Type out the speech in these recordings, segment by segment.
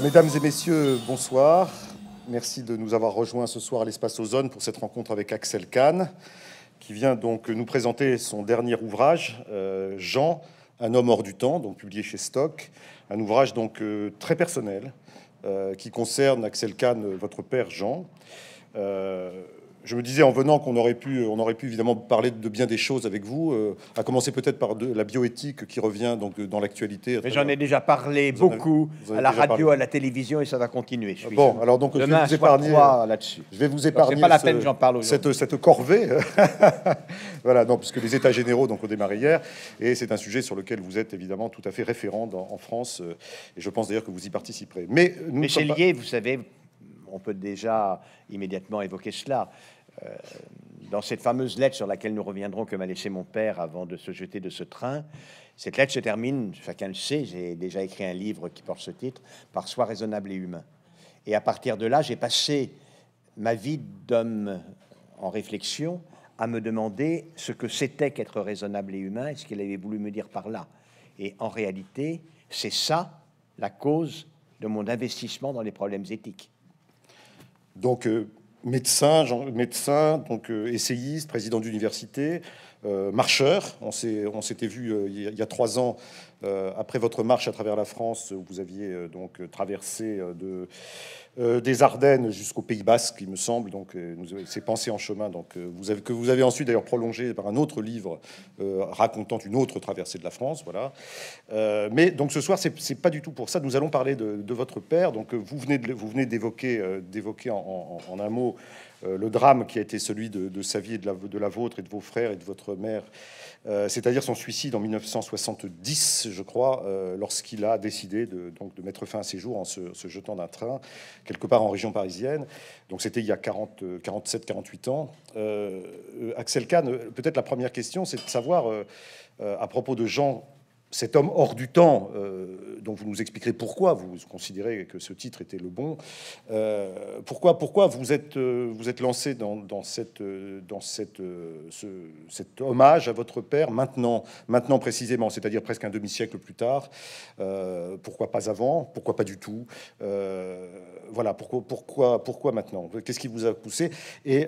mesdames et messieurs, bonsoir. Merci de nous avoir rejoints ce soir à l'espace Ozone pour cette rencontre avec Axel Kahn, qui vient donc nous présenter son dernier ouvrage, euh, Jean, un homme hors du temps, donc publié chez Stock. Un ouvrage donc euh, très personnel euh, qui concerne Axel Kahn, votre père Jean je me disais en venant qu'on aurait pu, euh, on aurait pu évidemment parler de bien des choses avec vous, euh, à commencer peut-être par de, la bioéthique qui revient donc euh, dans l'actualité. Mais j'en ai déjà parlé beaucoup à la radio, à la télévision et ça va continuer. Je bon, alors donc je vais vous épargner là-dessus. Je vais vous épargner. la parle cette, cette corvée, voilà, non, puisque les États généraux donc ont démarré hier et c'est un sujet sur lequel vous êtes évidemment tout à fait référent en France et je pense d'ailleurs que vous y participerez. Mais nous, Lié, vous savez, on peut déjà immédiatement évoquer cela. Euh, dans cette fameuse lettre sur laquelle nous reviendrons que m'a laissé mon père avant de se jeter de ce train, cette lettre se termine, chacun le sait, j'ai déjà écrit un livre qui porte ce titre, par Soi raisonnable et humain. Et à partir de là, j'ai passé ma vie d'homme en réflexion à me demander ce que c'était qu'être raisonnable et humain et ce qu'il avait voulu me dire par là. Et en réalité, c'est ça la cause de mon investissement dans les problèmes éthiques. Donc, euh, médecin, médecin, donc euh, essayiste, président d'université, euh, marcheur. On s'était vu il y, a trois ans euh, après votre marche à travers la France, vous aviez euh, donc euh, traversé de, des Ardennes jusqu'au Pays Basque, il me semble. Donc, c'est pensé en chemin. Donc, vous avez, que vous avez ensuite d'ailleurs prolongé par un autre livre racontant une autre traversée de la France. Voilà. mais donc ce soir, c'est pas du tout pour ça. Nous allons parler de, votre père. Donc, vous venez de, vous venez d'évoquer d'évoquer en, un mot le drame qui a été celui de, sa vie et de de la, vôtre et de vos frères et de votre mère euh, c'est-à-dire son suicide en 1970, je crois, euh, lorsqu'il a décidé de, mettre fin à ses jours en se, jetant d'un train, quelque part en région parisienne. Donc c'était il y a 47, 48 euh, ans. Axel Kahn, peut-être la première question, c'est de savoir à propos de Jean cet homme hors du temps, euh, dont vous nous expliquerez pourquoi vous considérez que ce titre était le bon, euh, pourquoi, pourquoi vous êtes, euh, vous êtes lancé dans, dans cette, dans cette, ce, cet hommage à votre père maintenant, maintenant précisément, c'est-à-dire presque un demi-siècle plus tard, pourquoi pas avant, pourquoi pas du tout, voilà, pourquoi, pourquoi, pourquoi maintenant, qu'est-ce qui vous a poussé, et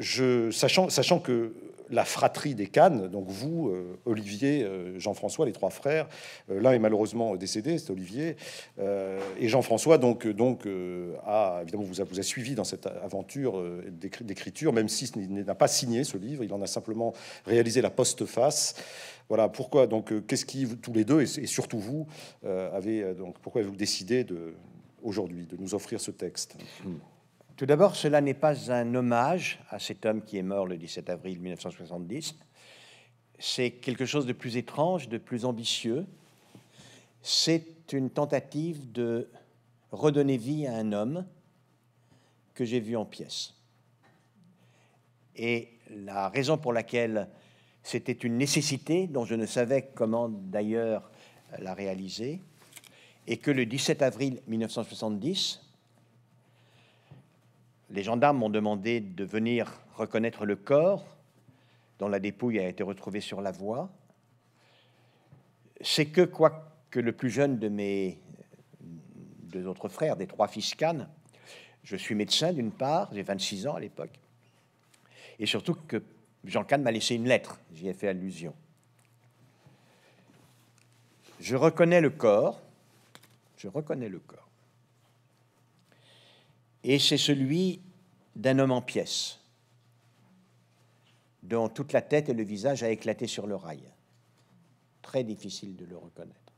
je, sachant, sachant que la fratrie des Cannes, donc vous, euh, Olivier, euh, Jean-François, les trois frères, euh, l'un est malheureusement décédé, c'est Olivier, et Jean-François, donc, donc a, évidemment, vous a, vous a suivi dans cette aventure d'écriture, même s'il n'a pas signé ce livre, il en a simplement réalisé la postface. Voilà pourquoi, donc, qu'est-ce qui, tous les deux, et, surtout vous, avez, donc, pourquoi avez-vous décidé de aujourd'hui de nous offrir ce texte. Hmm. Tout d'abord, cela n'est pas un hommage à cet homme qui est mort le 17 avril 1970. C'est quelque chose de plus étrange, de plus ambitieux. C'est une tentative de redonner vie à un homme que j'ai vu en pièce. Et la raison pour laquelle c'était une nécessité dont je ne savais comment d'ailleurs la réaliser, est que le 17 avril 1970, les gendarmes m'ont demandé de venir reconnaître le corps dont la dépouille a été retrouvée sur la voie. C'est que, quoique le plus jeune de mes deux autres frères, des trois fils Cannes, je suis médecin d'une part, j'ai 26 ans à l'époque, et surtout que Jean Cannes m'a laissé une lettre, j'y ai fait allusion. Je reconnais le corps, je reconnais le corps et c'est celui d'un homme en pièces, dont toute la tête et le visage a éclaté sur le rail. Très difficile de le reconnaître.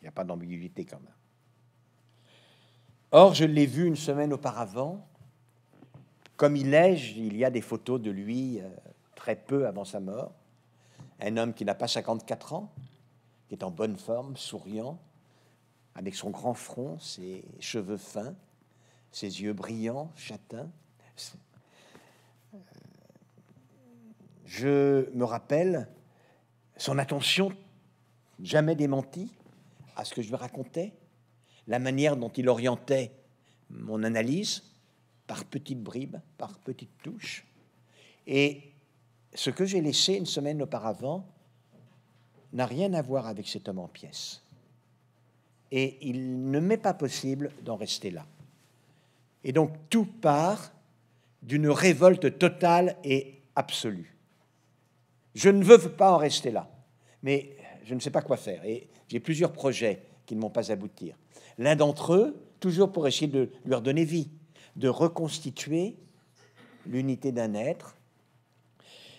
Il n'y a pas d'ambiguïté quand même. Or, je l'ai vu une semaine auparavant. Comme il est, il y a des photos de lui euh, très peu avant sa mort. Un homme qui n'a pas 54 ans, qui est en bonne forme, souriant, avec son grand front, ses cheveux fins, ses yeux brillants, châtains. Je me rappelle son attention jamais démentie à ce que je lui racontais, la manière dont il orientait mon analyse par petites bribes, par petites touches. Et ce que j'ai laissé une semaine auparavant n'a rien à voir avec cet homme en pièce. Et il ne m'est pas possible d'en rester là. Et donc tout part d'une révolte totale et absolue. Je ne veux pas en rester là, mais je ne sais pas quoi faire. Et j'ai plusieurs projets qui ne vont pas aboutir. L'un d'entre eux, toujours pour essayer de leur donner vie, de reconstituer l'unité d'un être,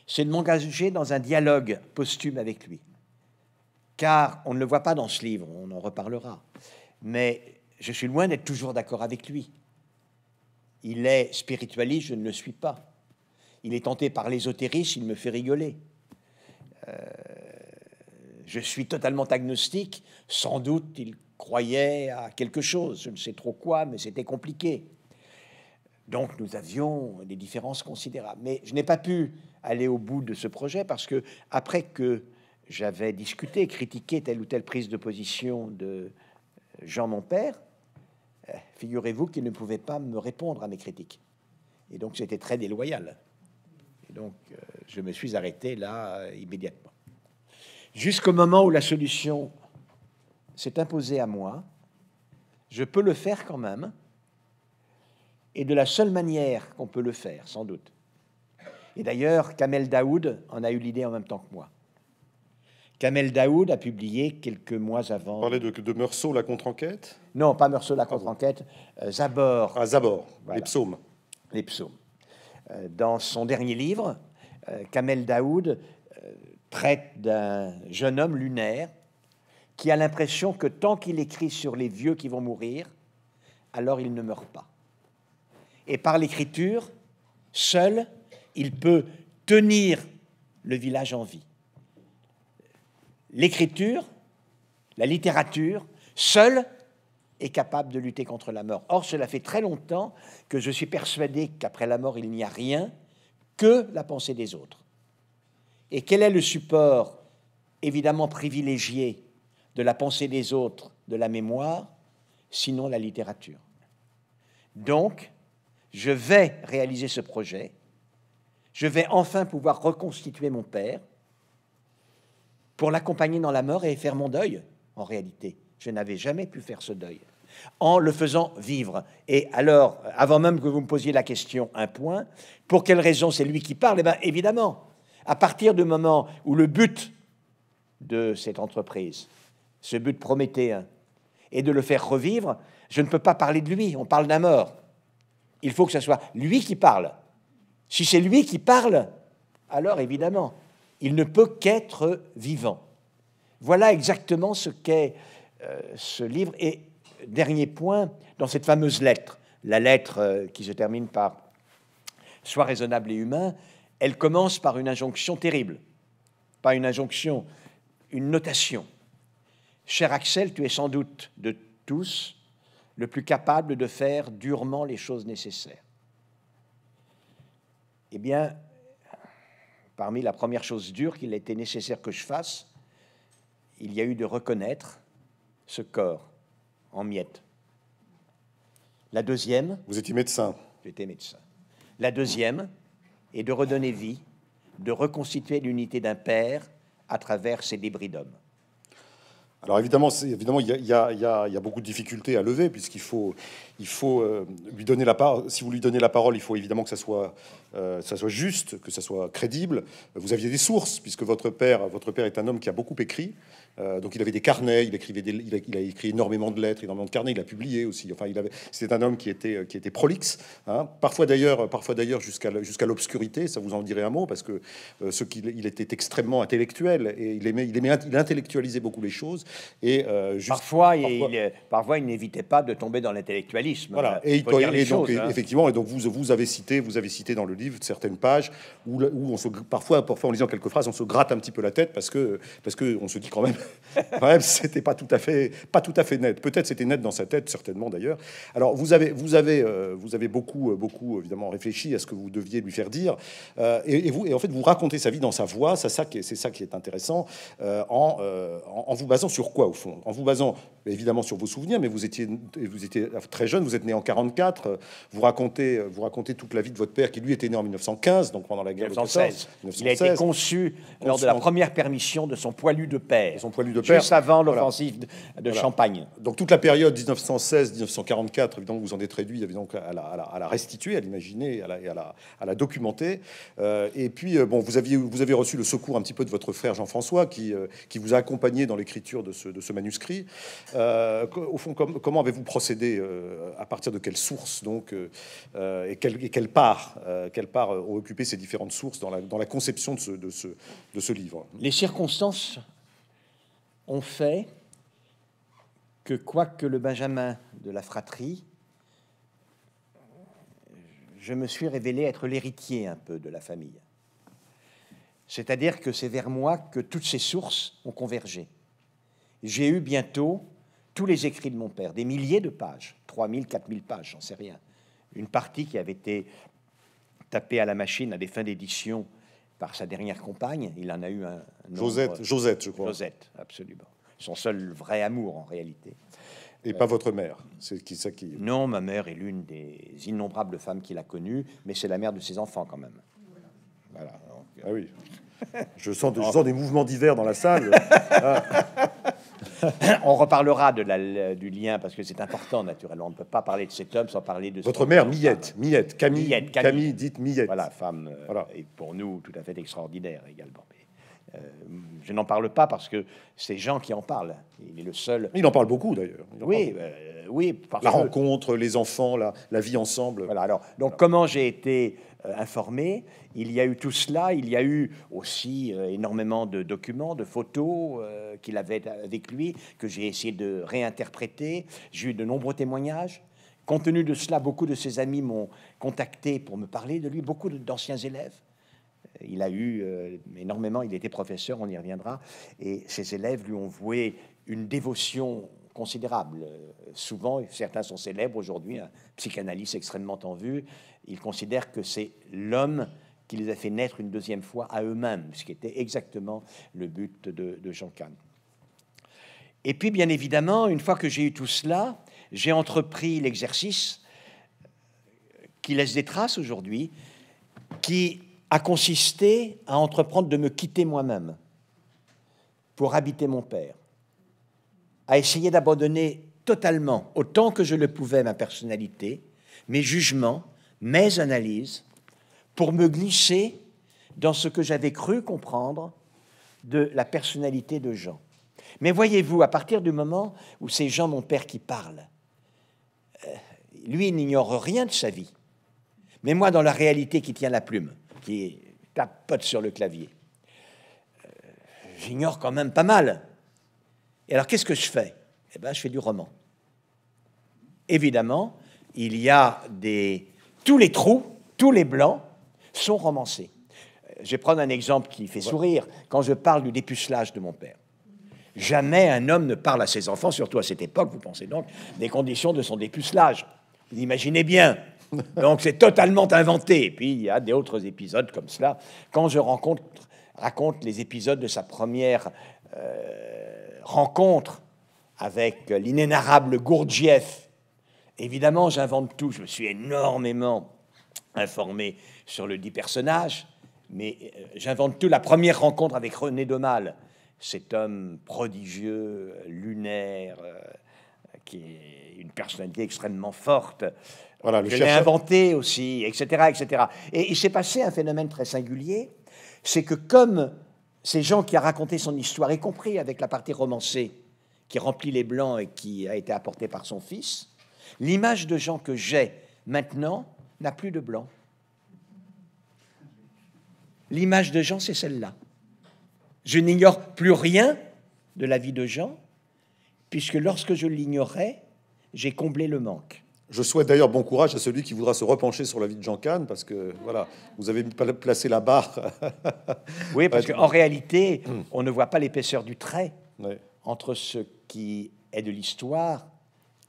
c'est de m'engager dans un dialogue posthume avec lui. Car on ne le voit pas dans ce livre, on en reparlera. Mais je suis loin d'être toujours d'accord avec lui. Il est spiritualiste, je ne le suis pas. Il est tenté par l'ésotérisme, il me fait rigoler. Euh, je suis totalement agnostique. Sans doute, il croyait à quelque chose. Je ne sais trop quoi, mais c'était compliqué. Donc, nous avions des différences considérables. Mais je n'ai pas pu aller au bout de ce projet parce que, après que j'avais discuté, critiqué telle ou telle prise de position de Jean, mon père, euh, figurez-vous qu'il ne pouvait pas me répondre à mes critiques. Et donc c'était très déloyal. Et donc euh, je me suis arrêté là euh, immédiatement. Jusqu'au moment où la solution s'est imposée à moi, je peux le faire quand même, et de la seule manière qu'on peut le faire, sans doute. Et d'ailleurs, Kamel Daoud en a eu l'idée en même temps que moi. Kamel Daoud a publié quelques mois avant. Vous parlez de, Meursault, la contre-enquête Non, pas Meursault, la contre-enquête. Euh, Zabor. Ah, Zabor, les psaumes. Les psaumes. Euh, dans son dernier livre, euh, Kamel Daoud traite d'un jeune homme lunaire qui a l'impression que tant qu'il écrit sur les vieux qui vont mourir, alors il ne meurt pas. Et par l'écriture, seul, il peut tenir le village en vie l'écriture, la littérature, seule est capable de lutter contre la mort. Or, cela fait très longtemps que je suis persuadé qu'après la mort, il n'y a rien que la pensée des autres. Et quel est le support évidemment privilégié de la pensée des autres, de la mémoire, sinon la littérature Donc, je vais réaliser ce projet. Je vais enfin pouvoir reconstituer mon père pour l'accompagner dans la mort et faire mon deuil, en réalité. Je n'avais jamais pu faire ce deuil en le faisant vivre. Et alors, avant même que vous me posiez la question, un point, pour quelle raison c'est lui qui parle Eh bien, évidemment, à partir du moment où le but de cette entreprise, ce but prométhéen, est de le faire revivre, je ne peux pas parler de lui, on parle d'un mort. Il faut que ce soit lui qui parle. Si c'est lui qui parle, alors évidemment, il ne peut qu'être vivant. Voilà exactement ce qu'est euh, ce livre. Et dernier point, dans cette fameuse lettre, la lettre euh, qui se termine par Sois raisonnable et humain, elle commence par une injonction terrible. Pas une injonction, une notation. Cher Axel, tu es sans doute de tous le plus capable de faire durement les choses nécessaires. Eh bien, parmi la première chose dure qu'il était nécessaire que je fasse, il y a eu de reconnaître ce corps en miettes. La deuxième. Vous étiez médecin. J'étais médecin. La deuxième est de redonner vie, de reconstituer l'unité d'un père à travers ses débris d'hommes. Alors évidemment, il y, a, beaucoup de difficultés à lever puisqu'il faut, euh, lui donner la parole. Si vous lui donnez la parole, il faut évidemment que euh, ça soit, juste, que ça soit crédible. Vous aviez des sources puisque votre père, votre père est un homme qui a beaucoup écrit. Euh, donc il avait des carnets, il, écrivait il, a, écrit énormément de lettres, énormément de carnets, il a publié aussi. Enfin, il avait, c'est un homme qui était, qui était prolixe, hein. parfois d'ailleurs, parfois d'ailleurs jusqu'à, jusqu'à l'obscurité, ça vous en dirait un mot, parce que euh, ce qu'il il était extrêmement intellectuel et il aimait, il aimait il intellectualisait beaucoup les choses. Et, euh, parfois, il, parfois, il n'évitait pas de tomber dans l'intellectualisme. Voilà, et, donc, hein. effectivement, et donc vous, vous, avez cité, vous avez cité dans le livre certaines pages où, où on se, parfois, parfois en lisant quelques phrases, on se gratte un petit peu la tête parce que, parce que on se dit quand même c'était pas tout à fait, pas tout à fait net. Peut-être c'était net dans sa tête, certainement d'ailleurs. Alors vous avez, vous avez, euh, vous avez beaucoup, euh, beaucoup évidemment réfléchi à ce que vous deviez lui faire dire, euh, et, vous, et en fait vous racontez sa vie dans sa voix. C'est ça qui est, c'est ça qui est intéressant, en, en, en, vous basant sur quoi au fond, en vous basant évidemment sur vos souvenirs, mais vous étiez, vous très jeune, vous êtes né en 44, vous racontez, vous toute la vie de votre père qui lui était né en 1915, donc pendant la guerre de 1916. Il a été conçu, lors de la première permission de son poilu de père. son poilu de père. Juste avant l'offensive de, Champagne. Donc toute la période 1916-1944, évidemment, vous en êtes réduit donc à la, restituer, à l'imaginer, à la, documenter. Euh, et puis, euh, bon, vous, aviez, vous avez reçu le secours un petit peu de votre frère Jean-François qui, euh, qui vous a accompagné dans l'écriture de ce, de ce manuscrit. Euh, au fond, comment avez-vous procédé euh, À partir de quelles sources donc euh, et, quelle, quelle, part, quelle part ont occupé ces différentes sources dans la, conception de ce, de, ce, de ce livre Les circonstances ont fait que, quoique le Benjamin de la fratrie, je me suis révélé être l'héritier un peu de la famille. C'est-à-dire que c'est vers moi que toutes ces sources ont convergé. J'ai eu bientôt tous les écrits de mon père, des milliers de pages, 3000, 4000 pages, j'en sais rien. Une partie qui avait été tapée à la machine à des fins d'édition par sa dernière compagne. Il en a eu un. Josette, Josette, je crois. Josette, absolument. Son seul vrai amour en réalité. Et pas euh, votre mère, c'est qui ça qui. Non, ma mère est l'une des innombrables femmes qu'il a connues, mais c'est la mère de ses enfants quand même. Voilà. Euh. Ah oui. je sens, des mouvements divers dans la salle. Ah. On reparlera du lien parce que c'est important, naturellement. On ne peut pas parler de cet homme sans parler de votre mère, Millette, Millette, Camille, Camille, dites Millette. Voilà, femme, euh, et pour nous tout à fait extraordinaire également. Euh, je n'en parle pas parce que c'est Jean qui en parle. Il est le seul. Il en parle beaucoup d'ailleurs. Oui, euh, oui. la rencontre, les enfants, la, vie ensemble. Voilà. Alors, donc, comment j'ai été euh, informé. Il y a eu tout cela, il y a eu aussi euh, énormément de documents, de photos euh, qu'il avait avec lui, que j'ai essayé de réinterpréter. J'ai eu de nombreux témoignages. Compte tenu de cela, beaucoup de ses amis m'ont contacté pour me parler de lui, beaucoup d'anciens élèves. Il a eu énormément, il était professeur, on y reviendra, et ses élèves lui ont voué une dévotion considérable. Souvent, certains sont célèbres aujourd'hui, un psychanalyste extrêmement en vue, ils considèrent que c'est l'homme qui les a fait naître une deuxième fois à eux-mêmes, ce qui était exactement le but de, Jean Kahn. Et puis, bien évidemment, une fois que j'ai eu tout cela, j'ai entrepris l'exercice qui laisse des traces aujourd'hui, qui a consisté à entreprendre de me quitter moi-même pour habiter mon père, à essayer d'abandonner totalement, autant que je le pouvais, ma personnalité, mes jugements, mes analyses pour me glisser dans ce que j'avais cru comprendre de la personnalité de Jean. Mais voyez-vous, à partir du moment où c'est Jean, mon père, qui parle, euh, lui, il n'ignore rien de sa vie. Mais moi, dans la réalité qui tient la plume, qui tapote sur le clavier, euh, j'ignore quand même pas mal. Et alors, qu'est-ce que je fais Eh bien, je fais du roman. Évidemment, il y a des tous les trous, tous les blancs sont romancés. Euh, je vais prendre un exemple qui fait sourire quand je parle du dépucelage de mon père. Jamais un homme ne parle à ses enfants, surtout à cette époque, vous pensez donc, des conditions de son dépucelage. Vous imaginez bien. Donc c'est totalement inventé. Et puis il y a d'autres épisodes comme cela. Quand je raconte les épisodes de sa première euh, rencontre avec euh, l'inénarrable Gourdjieff, Évidemment, j'invente tout. Je me suis énormément informé sur le dit personnage, mais euh, j'invente tout. La première rencontre avec René Domal, cet homme prodigieux, lunaire, euh, qui est une personnalité extrêmement forte. Voilà, le Je l'ai inventé aussi, etc., etc. Et il s'est passé un phénomène très singulier, c'est que comme ces gens qui a raconté son histoire, y compris avec la partie romancée, qui remplit les blancs et qui a été apportée par son fils, L'image de Jean que j'ai maintenant n'a plus de blanc. L'image de Jean, c'est celle-là. Je n'ignore plus rien de la vie de Jean, puisque lorsque je l'ignorais, j'ai comblé le manque. Je souhaite d'ailleurs bon courage à celui qui voudra se repencher sur la vie de Jean Cannes, parce que voilà, vous avez placé la barre. oui, parce qu'en réalité, hmm. on ne voit pas l'épaisseur du trait entre ce qui est de l'histoire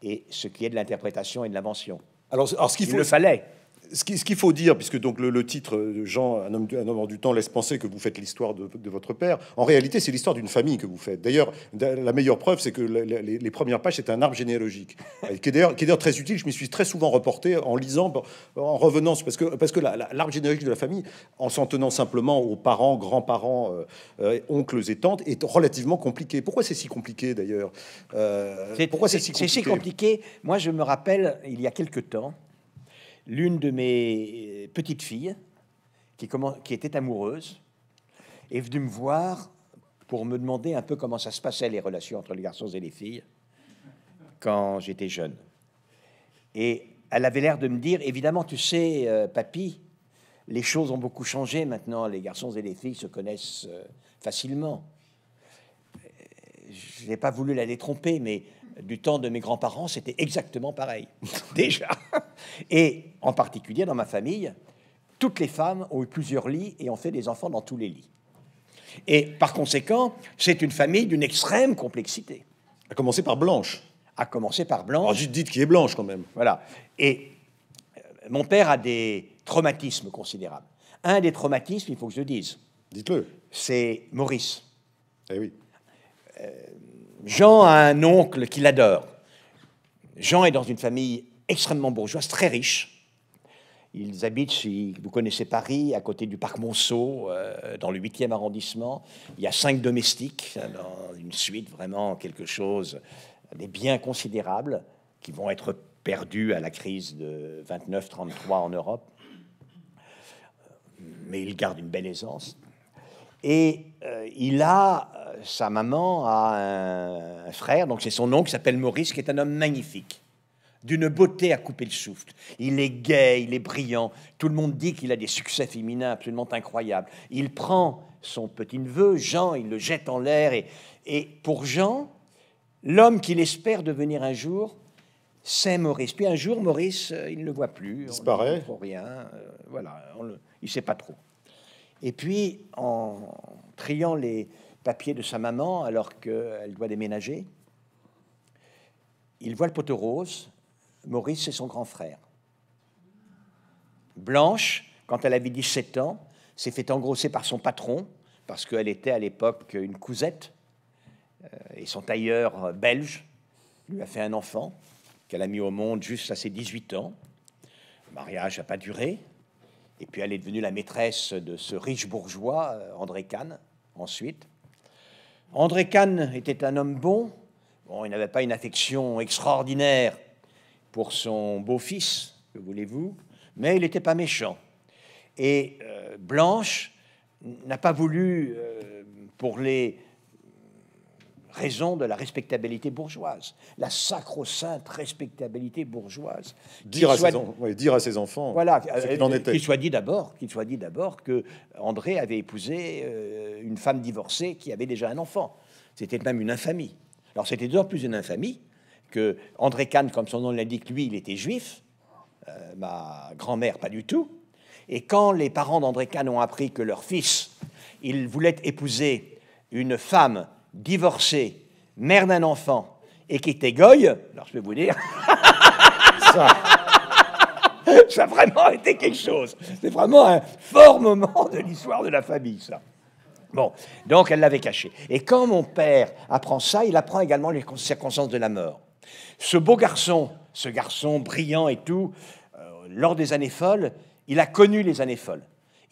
et ce qui est de l'interprétation et de l'invention. Alors, ce qu'il le fallait ce qu'il faut dire, puisque donc le, titre de Jean, un homme, un du temps, laisse penser que vous faites l'histoire de, votre père, en réalité, c'est l'histoire d'une famille que vous faites. D'ailleurs, la meilleure preuve, c'est que les, premières pages, c'est un arbre généalogique, qui est d'ailleurs très utile. Je m'y suis très souvent reporté en lisant, en revenant, parce que, parce que l'arbre généalogique de la famille, en s'en tenant simplement aux parents, grands-parents, euh, euh, oncles et tantes, est relativement compliqué. Pourquoi c'est si compliqué d'ailleurs euh, Pourquoi c'est si compliqué compliqué. Moi, je me rappelle, il y a quelque temps, l'une de mes euh, petites filles, qui, qui était amoureuse, est venue me voir pour me demander un peu comment ça se passait, les relations entre les garçons et les filles, quand j'étais jeune. Et elle avait l'air de me dire, évidemment, tu sais, euh, papy, les choses ont beaucoup changé maintenant, les garçons et les filles se connaissent euh, facilement. Je n'ai pas voulu la détromper, mais du temps de mes grands-parents, c'était exactement pareil, déjà. Et en particulier dans ma famille, toutes les femmes ont eu plusieurs lits et ont fait des enfants dans tous les lits. Et par conséquent, c'est une famille d'une extrême complexité. À commencer par Blanche. À commencer par Blanche. Alors, juste dites qui est Blanche quand même. Voilà. Et euh, mon père a des traumatismes considérables. Un des traumatismes, il faut que je le dise. Dites-le. C'est Maurice. Eh oui. Euh, Jean a un oncle qu'il adore. Jean est dans une famille extrêmement bourgeoise, très riche. Ils habitent, si vous connaissez Paris, à côté du parc Monceau, euh, dans le 8e arrondissement. Il y a cinq domestiques, hein, dans une suite vraiment quelque chose, des biens considérables qui vont être perdus à la crise de 29-33 en Europe. Euh, mais il garde une belle aisance. Et euh, il a sa maman a un, frère, donc c'est son nom, qui s'appelle Maurice, qui est un homme magnifique, d'une beauté à couper le souffle. Il est gay, il est brillant, tout le monde dit qu'il a des succès féminins absolument incroyables. Il prend son petit-neveu, Jean, il le jette en l'air, et, et pour Jean, l'homme qu'il espère devenir un jour, c'est Maurice. Puis un jour, Maurice, euh, il ne le voit plus. Disparaît. ne rien. Euh, voilà, le, il ne sait pas trop. Et puis, en triant les, papier de sa maman alors qu'elle doit déménager. Il voit le poteau rose. Maurice, c'est son grand frère. Blanche, quand elle avait 17 ans, s'est fait engrosser par son patron, parce qu'elle était à l'époque une cousette, euh, et son tailleur belge lui a fait un enfant qu'elle a mis au monde juste à ses 18 ans. Le mariage n'a pas duré, et puis elle est devenue la maîtresse de ce riche bourgeois, euh, André Kahn, ensuite. André Kahn était un homme bon. Bon, il n'avait pas une affection extraordinaire pour son beau-fils, que voulez-vous, mais il n'était pas méchant. Et euh, Blanche n'a pas voulu, euh, pour les raison de la respectabilité bourgeoise, la sacro-sainte respectabilité bourgeoise. Dire à, ses enfants voilà, qu'il euh, en était. soit dit d'abord qu'il soit dit d'abord que André avait épousé euh, une femme divorcée qui avait déjà un enfant. C'était même une infamie. Alors c'était d'autant plus une infamie que André Kahn, comme son nom l'indique, lui, il était juif. Euh, ma grand-mère, pas du tout. Et quand les parents d'André Kahn ont appris que leur fils, il voulait épouser une femme divorcée, mère d'un enfant, et qui était goy, alors je vais vous dire, ça, a vraiment été quelque chose. C'est vraiment un fort moment de l'histoire de la famille, ça. Bon, donc elle l'avait caché. Et quand mon père apprend ça, il apprend également les circonstances de la mort. Ce beau garçon, ce garçon brillant et tout, euh, lors des années folles, il a connu les années folles.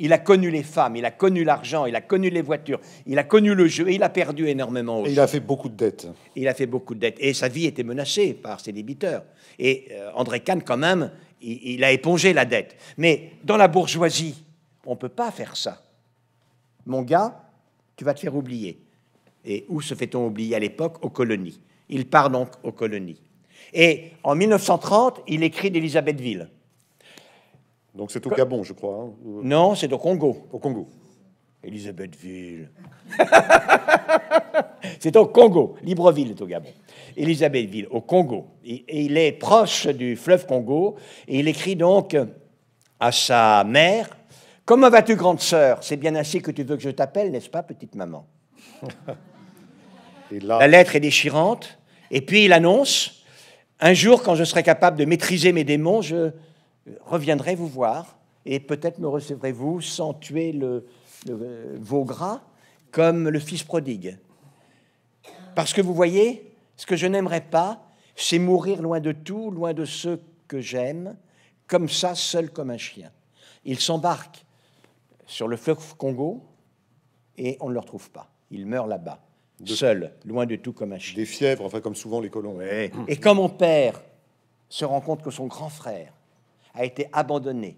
Il a connu les femmes, il a connu l'argent, il a connu les voitures, il a connu le jeu, et il a perdu énormément. il a fait beaucoup de dettes. Il a fait beaucoup de dettes. Et sa vie était menacée par ses débiteurs. Et euh, André Kahn, quand même, il, a épongé la dette. Mais dans la bourgeoisie, on ne peut pas faire ça. Mon gars, tu vas te faire oublier. Et où se fait-on oublier à l'époque Aux colonies. Il part donc aux colonies. Et en 1930, il écrit d'Élisabethville. Donc c'est au Gabon, je crois. Hein, euh, non, c'est au Congo. Au Congo. Elisabethville. c'est au Congo. Libreville est au Gabon. Elisabethville, au Congo. Et, il est proche du fleuve Congo. Et il écrit donc à sa mère Comment vas-tu, grande sœur C'est bien ainsi que tu veux que je t'appelle, n'est-ce pas, petite maman La lettre est déchirante. Et puis il annonce Un jour, quand je serai capable de maîtriser mes démons, je reviendrai vous voir et peut-être me recevrez-vous sans tuer le, vos gras comme le fils prodigue. Parce que vous voyez, ce que je n'aimerais pas, c'est mourir loin de tout, loin de ceux que j'aime, comme ça, seul comme un chien. Il s'embarque sur le fleuve Congo et on ne le retrouve pas. Il meurt là-bas, seul, loin de tout comme un chien. Des fièvres, enfin comme souvent les colons. Et quand mon père se rend compte que son grand frère a été abandonné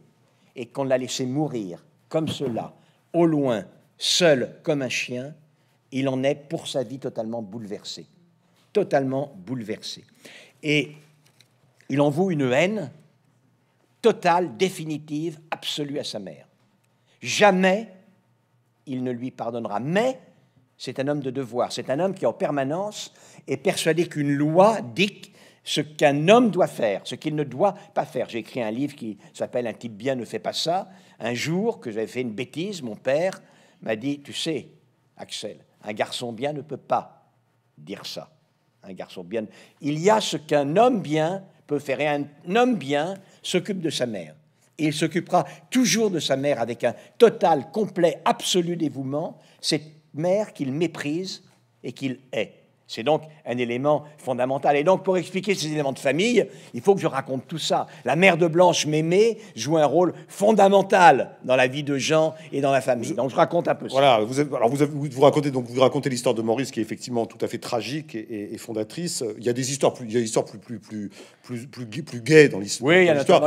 et qu'on l'a laissé mourir comme cela, au loin, seul comme un chien, il en est pour sa vie totalement bouleversé. Totalement bouleversé. Et il en voue une haine totale, définitive, absolue à sa mère. Jamais il ne lui pardonnera. Mais c'est un homme de devoir, c'est un homme qui en permanence est persuadé qu'une loi dicte ce qu'un homme doit faire, ce qu'il ne doit pas faire. J'ai écrit un livre qui s'appelle Un type bien ne fait pas ça. Un jour que j'avais fait une bêtise, mon père m'a dit, tu sais, Axel, un garçon bien ne peut pas dire ça. Un garçon bien. Il y a ce qu'un homme bien peut faire. Et un homme bien s'occupe de sa mère. il s'occupera toujours de sa mère avec un total, complet, absolu dévouement, cette mère qu'il méprise et qu'il hait. C'est donc un élément fondamental. Et donc, pour expliquer ces éléments de famille, il faut que je raconte tout ça. La mère de Blanche, Mémé, joue un rôle fondamental dans la vie de Jean et dans la famille. donc, je raconte un peu voilà, ça. Vous vous, vous, racontez donc vous racontez l'histoire de Maurice, qui est effectivement tout à fait tragique et, fondatrice. Il y a des histoires plus, il y a des histoires plus plus plus plus plus, plus, dans l'histoire. Oui, il y a l'histoire de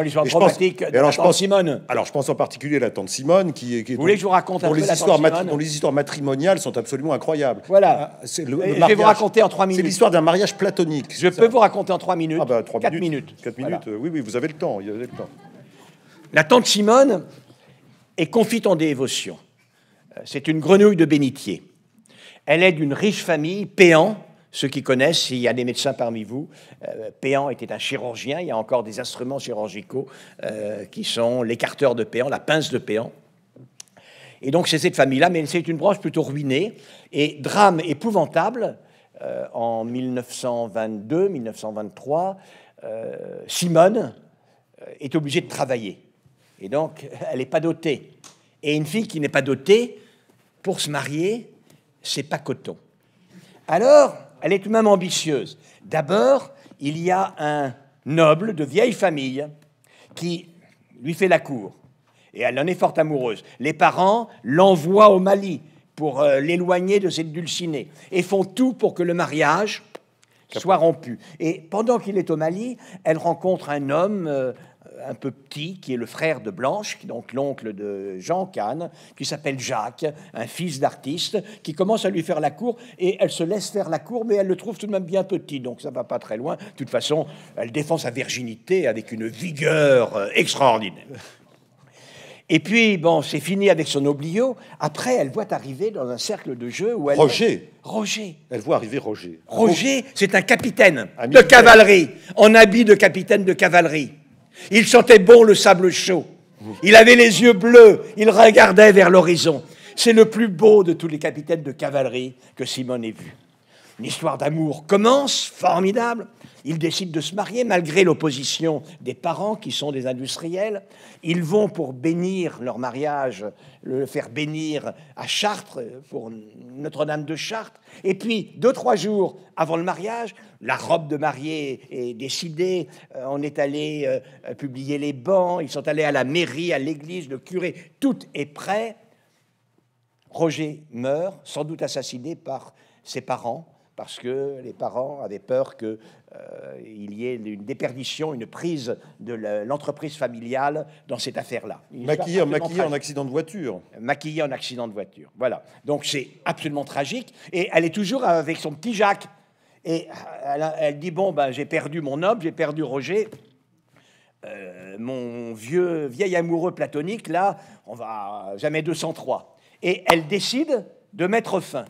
alors, la pense, Simone. Alors, je pense en particulier à la tante Simone, qui, est. Vous voulez que je vous raconte un peu les histoires les histoires matrimoniales sont absolument incroyables. Voilà. Ah, c'est le, je vais vous raconter en trois minutes. C'est l'histoire d'un mariage platonique. Je peux vous raconter en trois minutes. Ah bah, trois quatre minutes. Quatre minutes. Euh, oui, oui, vous avez le temps. La tante Simone est confite en dévotion. Euh, c'est une grenouille de bénitier. Elle est d'une riche famille, Péan. Ceux qui connaissent, s'il y a des médecins parmi vous, euh, Péan était un chirurgien. Il y a encore des instruments chirurgicaux qui sont l'écarteur de Péan, la pince de Péan. Et donc c'est cette famille-là, mais c'est une branche plutôt ruinée. Et drame épouvantable, euh, en 1922-1923, euh, Simone euh, est obligée de travailler. Et donc, elle n'est pas dotée. Et une fille qui n'est pas dotée, pour se marier, c'est pas coton. Alors, elle est tout de même ambitieuse. D'abord, il y a un noble de vieille famille qui lui fait la cour. Et elle en est fort amoureuse. Les parents l'envoient au Mali pour euh, l'éloigner de cette dulcinée, et font tout pour que le mariage soit rompu. Et pendant qu'il est au Mali, elle rencontre un homme euh, un peu petit, qui est le frère de Blanche, donc l'oncle de Jean Cannes, qui s'appelle Jacques, un fils d'artiste, qui commence à lui faire la cour, et elle se laisse faire la cour, mais elle le trouve tout de même bien petit, donc ça va pas très loin. De toute façon, elle défend sa virginité avec une vigueur euh, extraordinaire. Et puis, bon, c'est fini avec son oblio. Après, elle voit arriver dans un cercle de jeu où elle. Roger. Roger. Elle voit arriver Roger. Roger, c'est un capitaine de cavalerie, en habit de capitaine de cavalerie. Il sentait bon le sable chaud. Il avait les yeux bleus. Il regardait vers l'horizon. C'est le plus beau de tous les capitaines de cavalerie que Simone ait vu. Une histoire d'amour commence, formidable. Ils décident de se marier malgré l'opposition des parents qui sont des industriels. Ils vont pour bénir leur mariage, le faire bénir à Chartres, pour Notre-Dame de Chartres. Et puis, deux, trois jours avant le mariage, la robe de mariée est décidée. Euh, on est allé euh, publier les bancs. Ils sont allés à la mairie, à l'église, le curé. Tout est prêt. Roger meurt, sans doute assassiné par ses parents parce que les parents avaient peur qu'il euh, y ait une déperdition, une prise de l'entreprise familiale dans cette affaire-là. Maquillée en accident de voiture. Maquillée en accident de voiture, voilà. Donc c'est absolument tragique. Et elle est toujours avec son petit Jacques. Et euh, elle, dit, bon, ben, j'ai perdu mon homme, j'ai perdu Roger. Euh, mon vieux, vieil amoureux platonique, là, on va jamais 203. Et elle décide de mettre fin.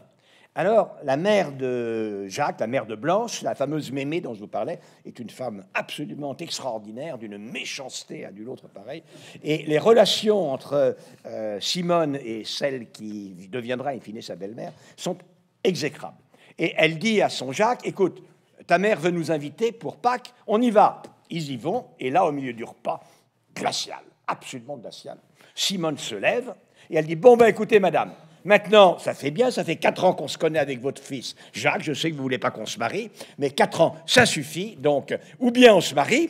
Alors, la mère de Jacques, la mère de Blanche, la fameuse mémé dont je vous parlais, est une femme absolument extraordinaire, d'une méchanceté à du l'autre pareil. Et les relations entre euh, Simone et celle qui deviendra, in fine, sa belle-mère, sont exécrables. Et elle dit à son Jacques, écoute, ta mère veut nous inviter pour Pâques, on y va. Ils y vont, et là, au milieu du repas, glacial, absolument glacial, Simone se lève et elle dit, bon ben écoutez, madame, Maintenant, ça fait bien, ça fait quatre ans qu'on se connaît avec votre fils. Jacques, je sais que vous voulez pas qu'on se marie, mais quatre ans, ça suffit. Donc, ou bien on se marie,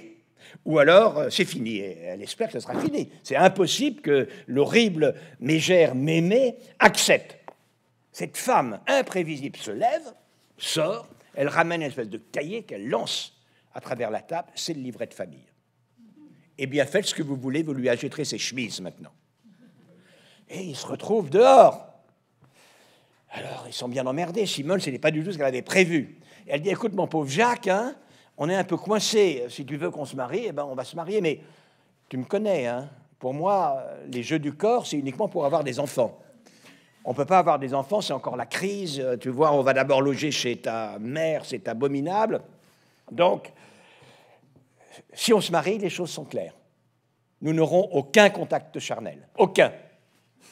ou alors euh, c'est fini. elle espère que ce sera fini. C'est impossible que l'horrible mégère mémé accepte. Cette femme imprévisible se lève, sort, elle ramène une espèce de cahier qu'elle lance à travers la table, c'est le livret de famille. Eh bien, faites ce que vous voulez, vous lui achèterez ses chemises maintenant. Et il se retrouve dehors. Alors, ils sont bien emmerdés. Simone, ce n'est pas du tout ce qu'elle avait prévu. elle dit Écoute, mon pauvre Jacques, hein, on est un peu coincé. Si tu veux qu'on se marie, eh ben, on va se marier. Mais tu me connais. Hein. Pour moi, les jeux du corps, c'est uniquement pour avoir des enfants. On ne peut pas avoir des enfants, c'est encore la crise. Tu vois, on va d'abord loger chez ta mère, c'est abominable. Donc, si on se marie, les choses sont claires. Nous n'aurons aucun contact charnel. Aucun.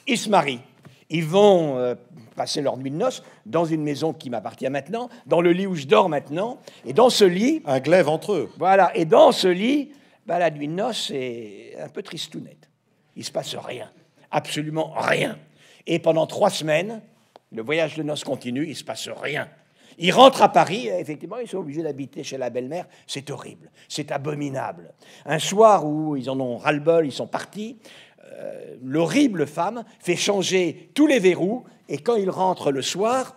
Ils se marient. Ils vont euh, passer leur nuit de noces dans une maison qui m'appartient maintenant, dans le lit où je dors maintenant. Et dans ce lit. Un glaive entre eux. Voilà. Et dans ce lit, bah, la nuit de noces est un peu tristounette. Il ne se passe rien. Absolument rien. Et pendant trois semaines, le voyage de noces continue, il ne se passe rien. Ils rentrent à Paris, effectivement, ils sont obligés d'habiter chez la belle-mère. C'est horrible, c'est abominable. Un soir où ils en ont ras-le-bol, ils sont partis, euh, l'horrible femme fait changer tous les verrous, et quand ils rentrent le soir,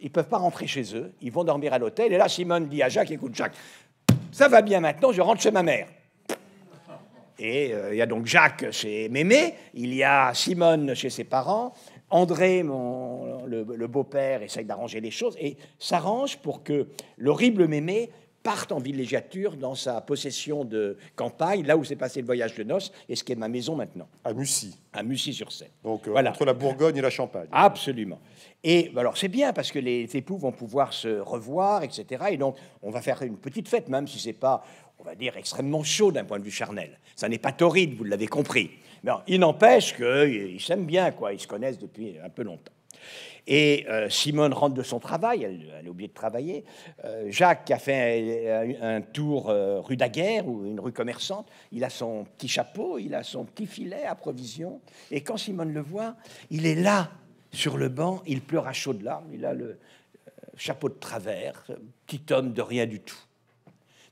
ils ne peuvent pas rentrer chez eux, ils vont dormir à l'hôtel, et là Simone dit à Jacques, écoute Jacques, ça va bien maintenant, je rentre chez ma mère. Et euh, il y a donc Jacques chez Mémé, il y a Simone chez ses parents, André, mon, le, le beau-père, essaye d'arranger les choses et s'arrange pour que l'horrible mémé partent en villégiature dans sa possession de campagne, là où s'est passé le voyage de noces, et ce qui est ma maison maintenant. À Mussy. À Mussy-sur-Seine. Donc euh, voilà. entre la Bourgogne et la Champagne. Absolument. Et bah, alors c'est bien parce que les époux vont pouvoir se revoir, etc. Et donc on va faire une petite fête, même si c'est pas, on va dire, extrêmement chaud d'un point de vue charnel. Ça n'est pas torride, vous l'avez compris. Mais il n'empêche qu'ils s'aiment bien, quoi. Ils se connaissent depuis un peu longtemps. Et euh, Simone rentre de son travail, elle, a oublié de travailler. Euh, Jacques Jacques a fait un, tour euh, rue Daguerre ou une rue commerçante. Il a son petit chapeau, il a son petit filet à provision. Et quand Simone le voit, il est là, sur le banc, il pleure à chaudes larmes. Il a le chapeau de travers, petit homme de rien du tout.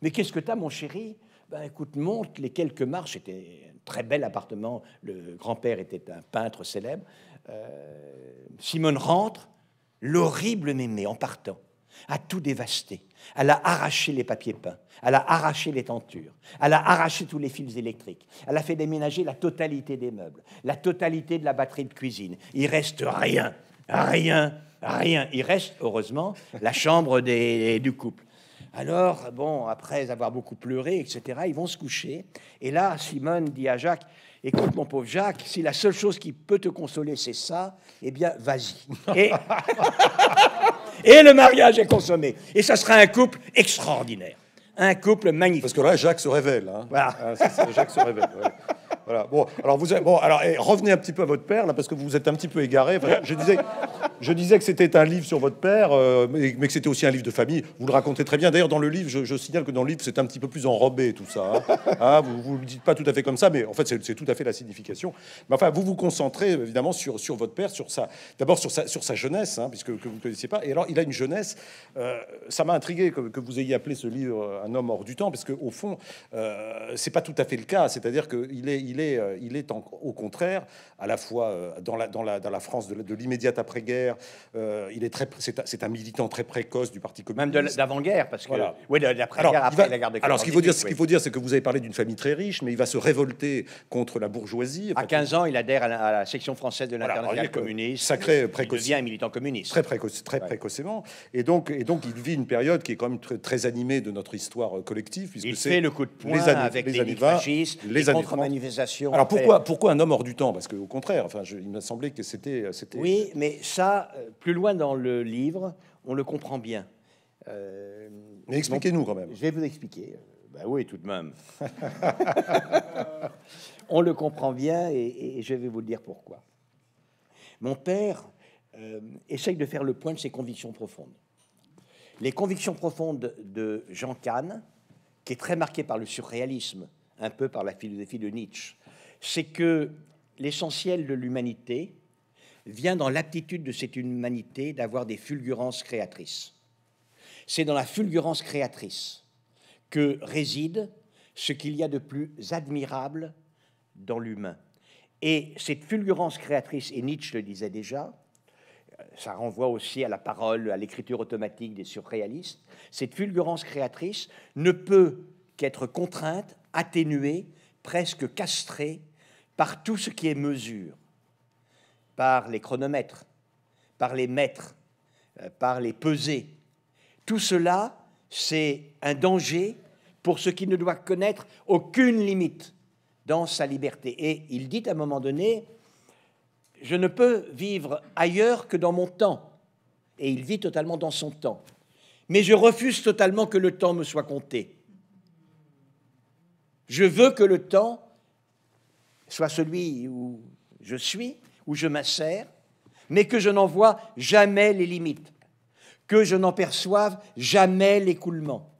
Mais qu'est-ce que t'as, mon chéri ben, écoute, monte les quelques marches. C'était un très bel appartement. Le grand-père était un peintre célèbre. Euh, Simone rentre, l'horrible mémé en partant a tout dévasté. Elle a arraché les papiers peints, elle a arraché les tentures, elle a arraché tous les fils électriques, elle a fait déménager la totalité des meubles, la totalité de la batterie de cuisine. Il reste rien, rien, rien. Il reste, heureusement, la chambre des, du couple. Alors, bon, après avoir beaucoup pleuré, etc., ils vont se coucher. Et là, Simone dit à Jacques, écoute mon pauvre Jacques, si la seule chose qui peut te consoler c'est ça, eh bien vas-y. Et... et le mariage est consommé. Et ça sera un couple extraordinaire. Un couple magnifique. Parce que là, Jacques se révèle. Hein. Voilà. Ah, Jacques se révèle. Bon, alors vous bon, alors revenez un petit peu à votre père là, parce que vous vous êtes un petit peu égaré. je disais, je disais que c'était un livre sur votre père, euh, mais, que c'était aussi un livre de famille. Vous le racontez très bien. D'ailleurs, dans le livre, je, signale que dans le livre, c'est un petit peu plus enrobé tout ça. Hein. Hein, vous ne le dites pas tout à fait comme ça, mais en fait, c'est tout à fait la signification. Mais enfin, vous vous concentrez évidemment sur, votre père, sur ça d'abord sur sa, jeunesse, hein, puisque vous ne connaissez pas. Et alors, il a une jeunesse. Euh, ça m'a intrigué que, vous ayez appelé ce livre euh, Un homme hors du temps, parce que au fond, c'est pas tout à fait le cas. C'est-à-dire qu'il est, il est, euh, au contraire, à la fois euh, dans la, dans la, dans la France de, l'immédiate après-guerre, euh, il est très, c'est, un militant très précoce du Parti communiste. Même d'avant-guerre, parce que oui, l'après-guerre, après la guerre de Alors, ce qu'il faut dire, ce qu'il faut dire, c'est que vous avez parlé d'une famille très riche, mais il va se révolter contre la bourgeoisie. À 15 ans, il adhère à la, section française de l'international communiste. Sacré précoce. Il devient un militant communiste. Très, précoce, très précocement. Et donc, et donc, il vit une période qui est quand même très, animée de notre histoire collective, puisque il fait le coup de poing avec les, les les contre alors pourquoi, pourquoi un homme hors du temps Parce qu'au contraire, enfin, il m'a semblé que c'était, euh, Oui, mais ça, euh, plus loin dans le livre, on le comprend bien. Euh, mais expliquez-nous quand même. Je vais vous expliquer. Ben oui, tout de même. on le comprend bien et, je vais vous le dire pourquoi. Mon père essaye de faire le point de ses convictions profondes. Les convictions profondes de Jean cannes qui est très marqué par le surréalisme, un peu par la philosophie de Nietzsche, c'est que l'essentiel de l'humanité vient dans l'aptitude de cette humanité d'avoir des fulgurances créatrices. C'est dans la fulgurance créatrice que réside ce qu'il y a de plus admirable dans l'humain. Et cette fulgurance créatrice, et Nietzsche le disait déjà, ça renvoie aussi à la parole, à l'écriture automatique des surréalistes, cette fulgurance créatrice ne peut qu'être contrainte atténué, presque castré par tout ce qui est mesure, par les chronomètres, par les mètres, euh, par les pesées. Tout cela, c'est un danger pour ce qui ne doit connaître aucune limite dans sa liberté. Et il dit à un moment donné, je ne peux vivre ailleurs que dans mon temps. Et il vit totalement dans son temps. Mais je refuse totalement que le temps me soit compté. Je veux que le temps soit celui où je suis, où je m'insère, mais que je n'en vois jamais les limites, que je n'en perçoive jamais l'écoulement.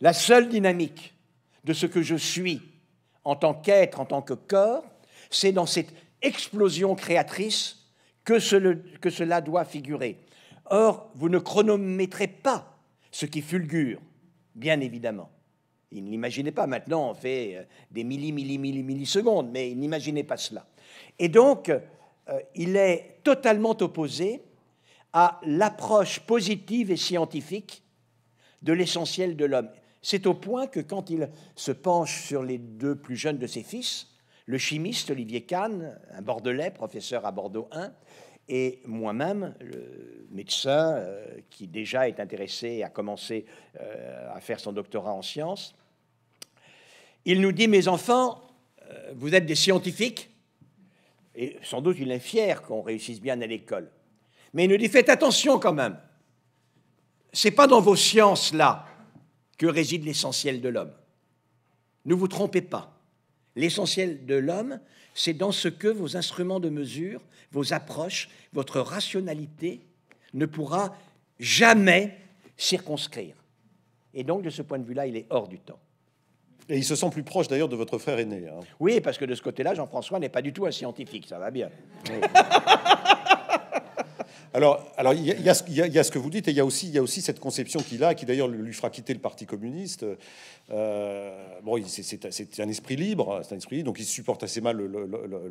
La seule dynamique de ce que je suis en tant qu'être, en tant que corps, c'est dans cette explosion créatrice que, que cela doit figurer. Or, vous ne chronométrez pas ce qui fulgure, bien évidemment. Il l'imaginait pas. Maintenant, on fait euh, des milli, milli, milli, millisecondes, mais il n'imaginait pas cela. Et donc, euh, il est totalement opposé à l'approche positive et scientifique de l'essentiel de l'homme. C'est au point que quand il se penche sur les deux plus jeunes de ses fils, le chimiste Olivier Kahn, un Bordelais, professeur à Bordeaux 1, et moi-même, le médecin euh, qui déjà est intéressé à commencer commencé à faire son doctorat en sciences, il nous dit, mes enfants, euh, vous êtes des scientifiques, et sans doute il est fier qu'on réussisse bien à l'école. Mais il nous dit, faites attention quand même. C'est pas dans vos sciences là que réside l'essentiel de l'homme. Ne vous trompez pas. L'essentiel de l'homme, c'est dans ce que vos instruments de mesure, vos approches, votre rationalité ne pourra jamais circonscrire. Et donc, de ce point de vue-là, il est hors du temps. Et il se sent plus proche d'ailleurs de votre frère aîné. Hein. Oui, parce que de ce côté-là, Jean-François n'est pas du tout un scientifique, ça va bien. Alors, alors il, y a, ce que vous dites, et il y aussi, il y a aussi cette conception qu'il a, qui d'ailleurs lui fera quitter le Parti communiste, euh, bon, c'est un esprit libre, hein, c'est un esprit donc il supporte assez mal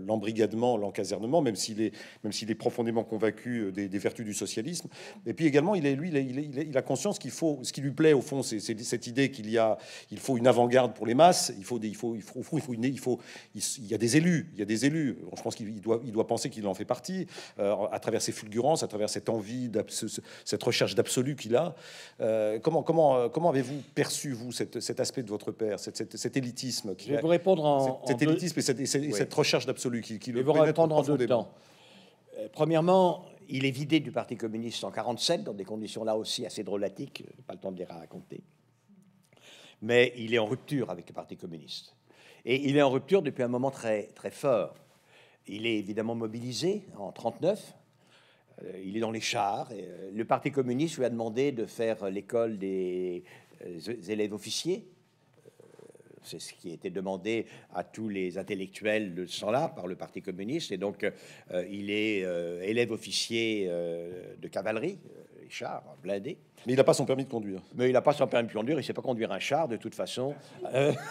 l'embrigadement, l'encasernement, même s'il est, même s'il est profondément convaincu euh, des, vertus du socialisme. Et puis également, il est, lui, il, a conscience qu'il faut, ce qui lui plaît au fond, c'est cette idée qu'il y a, il faut une avant-garde pour les masses, il faut, des, il faut, il faut, il faut, une, il faut, il y a des élus, il y a des élus. je pense qu'il doit, il doit penser qu'il en fait partie euh, à travers ses fulgurances, à travers cette envie, cette recherche d'absolu qu'il a. comment, comment, comment avez-vous perçu vous cette, cette de votre père, cet, élitisme. Qui Je répondre en. Cet, élitisme et, cette, recherche d'absolu qui, vous répondre en deux temps. Euh, premièrement, il est vidé du Parti communiste en 47 dans des conditions là aussi assez drôlatiques, euh, pas le temps de les raconter. Mais il est en rupture avec le Parti communiste. Et il est en rupture depuis un moment très, très fort. Il est évidemment mobilisé en 1939. Euh, il est dans les chars. Le Parti communiste lui a demandé de faire l'école des élèves officiers c'est ce qui était demandé à tous les intellectuels de ce là par le Parti communiste. Et donc, euh, il est euh, élève officier euh, de cavalerie, les chars blindés. Mais il n'a pas son permis de conduire. Mais il n'a pas son permis de conduire, il ne sait pas conduire un char de toute façon.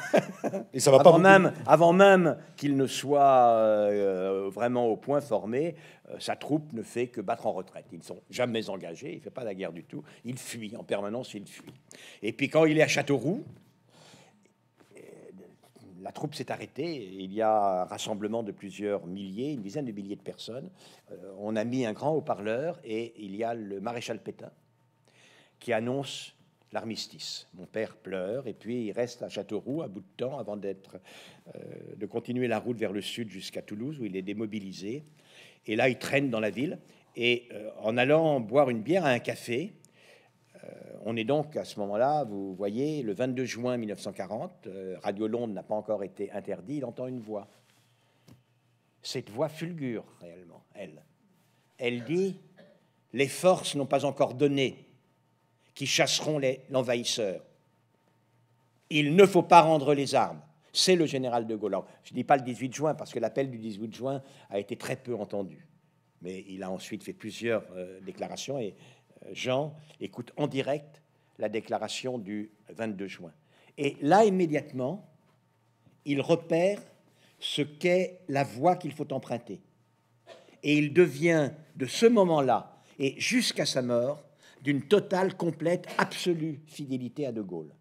Et ça va pas avant même, avant même qu'il ne soit vraiment au point formé, sa troupe ne fait que battre en retraite. Ils ne sont jamais engagés, il ne fait pas la guerre du tout. Il fuit en permanence, il fuit. Et puis quand il est à Châteauroux, la troupe s'est arrêtée. Il y a un rassemblement de plusieurs milliers, une dizaine de milliers de personnes. Euh, on a mis un grand haut-parleur et il y a le maréchal Pétain qui annonce l'armistice. Mon père pleure et puis il reste à Châteauroux à bout de temps avant euh, de continuer la route vers le sud jusqu'à Toulouse où il est démobilisé. Et là, il traîne dans la ville et euh, en allant boire une bière à un café, euh, on est donc à ce moment-là, vous voyez, le 22 juin 1940, euh, Radio Londres n'a pas encore été interdit, il entend une voix. Cette voix fulgure réellement, elle. Elle dit Les forces n'ont pas encore donné qui chasseront l'envahisseur. Il ne faut pas rendre les armes. C'est le général de Gaulle. je ne dis pas le 18 juin parce que l'appel du 18 juin a été très peu entendu. Mais il a ensuite fait plusieurs euh, déclarations et, Jean écoute en direct la déclaration du 22 juin. Et là, immédiatement, il repère ce qu'est la voie qu'il faut emprunter. Et il devient, de ce moment-là et jusqu'à sa mort, d'une totale, complète, absolue fidélité à De Gaulle.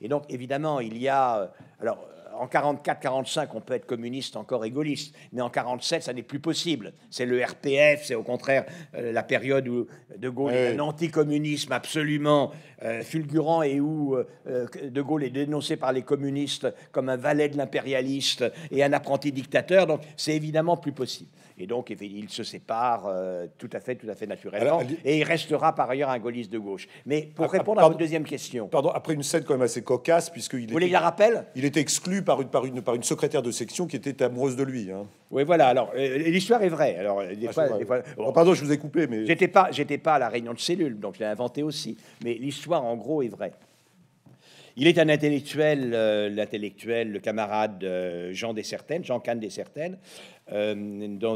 Et donc, évidemment, il y a... Euh, alors, en 44-45, on peut être communiste encore et gaulliste, mais en 47, ça n'est plus possible. C'est le RPF, c'est au contraire euh, la période où De Gaulle est un anticommunisme absolument euh, fulgurant et où euh, De Gaulle est dénoncé par les communistes comme un valet de l'impérialiste et un apprenti dictateur. Donc c'est évidemment plus possible. Et donc, il se sépare euh, tout à fait, tout à fait naturellement. et il restera par ailleurs un gaulliste de gauche. Mais pour ah, ah, répondre à votre deuxième question. Pardon, après une scène quand même assez cocasse, puisqu'il Vous voulez la rappelle Il était exclu par une, par, une, par une secrétaire de section qui était amoureuse de lui. Hein. Oui, voilà. Alors, euh, l'histoire est vraie. Alors, euh, ah, oh, pardon, je vous ai coupé, mais. J'étais pas, j'étais pas à la réunion de cellules, donc je l'ai inventé aussi. Mais l'histoire, en gros, est vraie. Il est un intellectuel, euh, l'intellectuel, le camarade euh, Jean Desertaines, Jean Cannes Desertaines, euh, dans,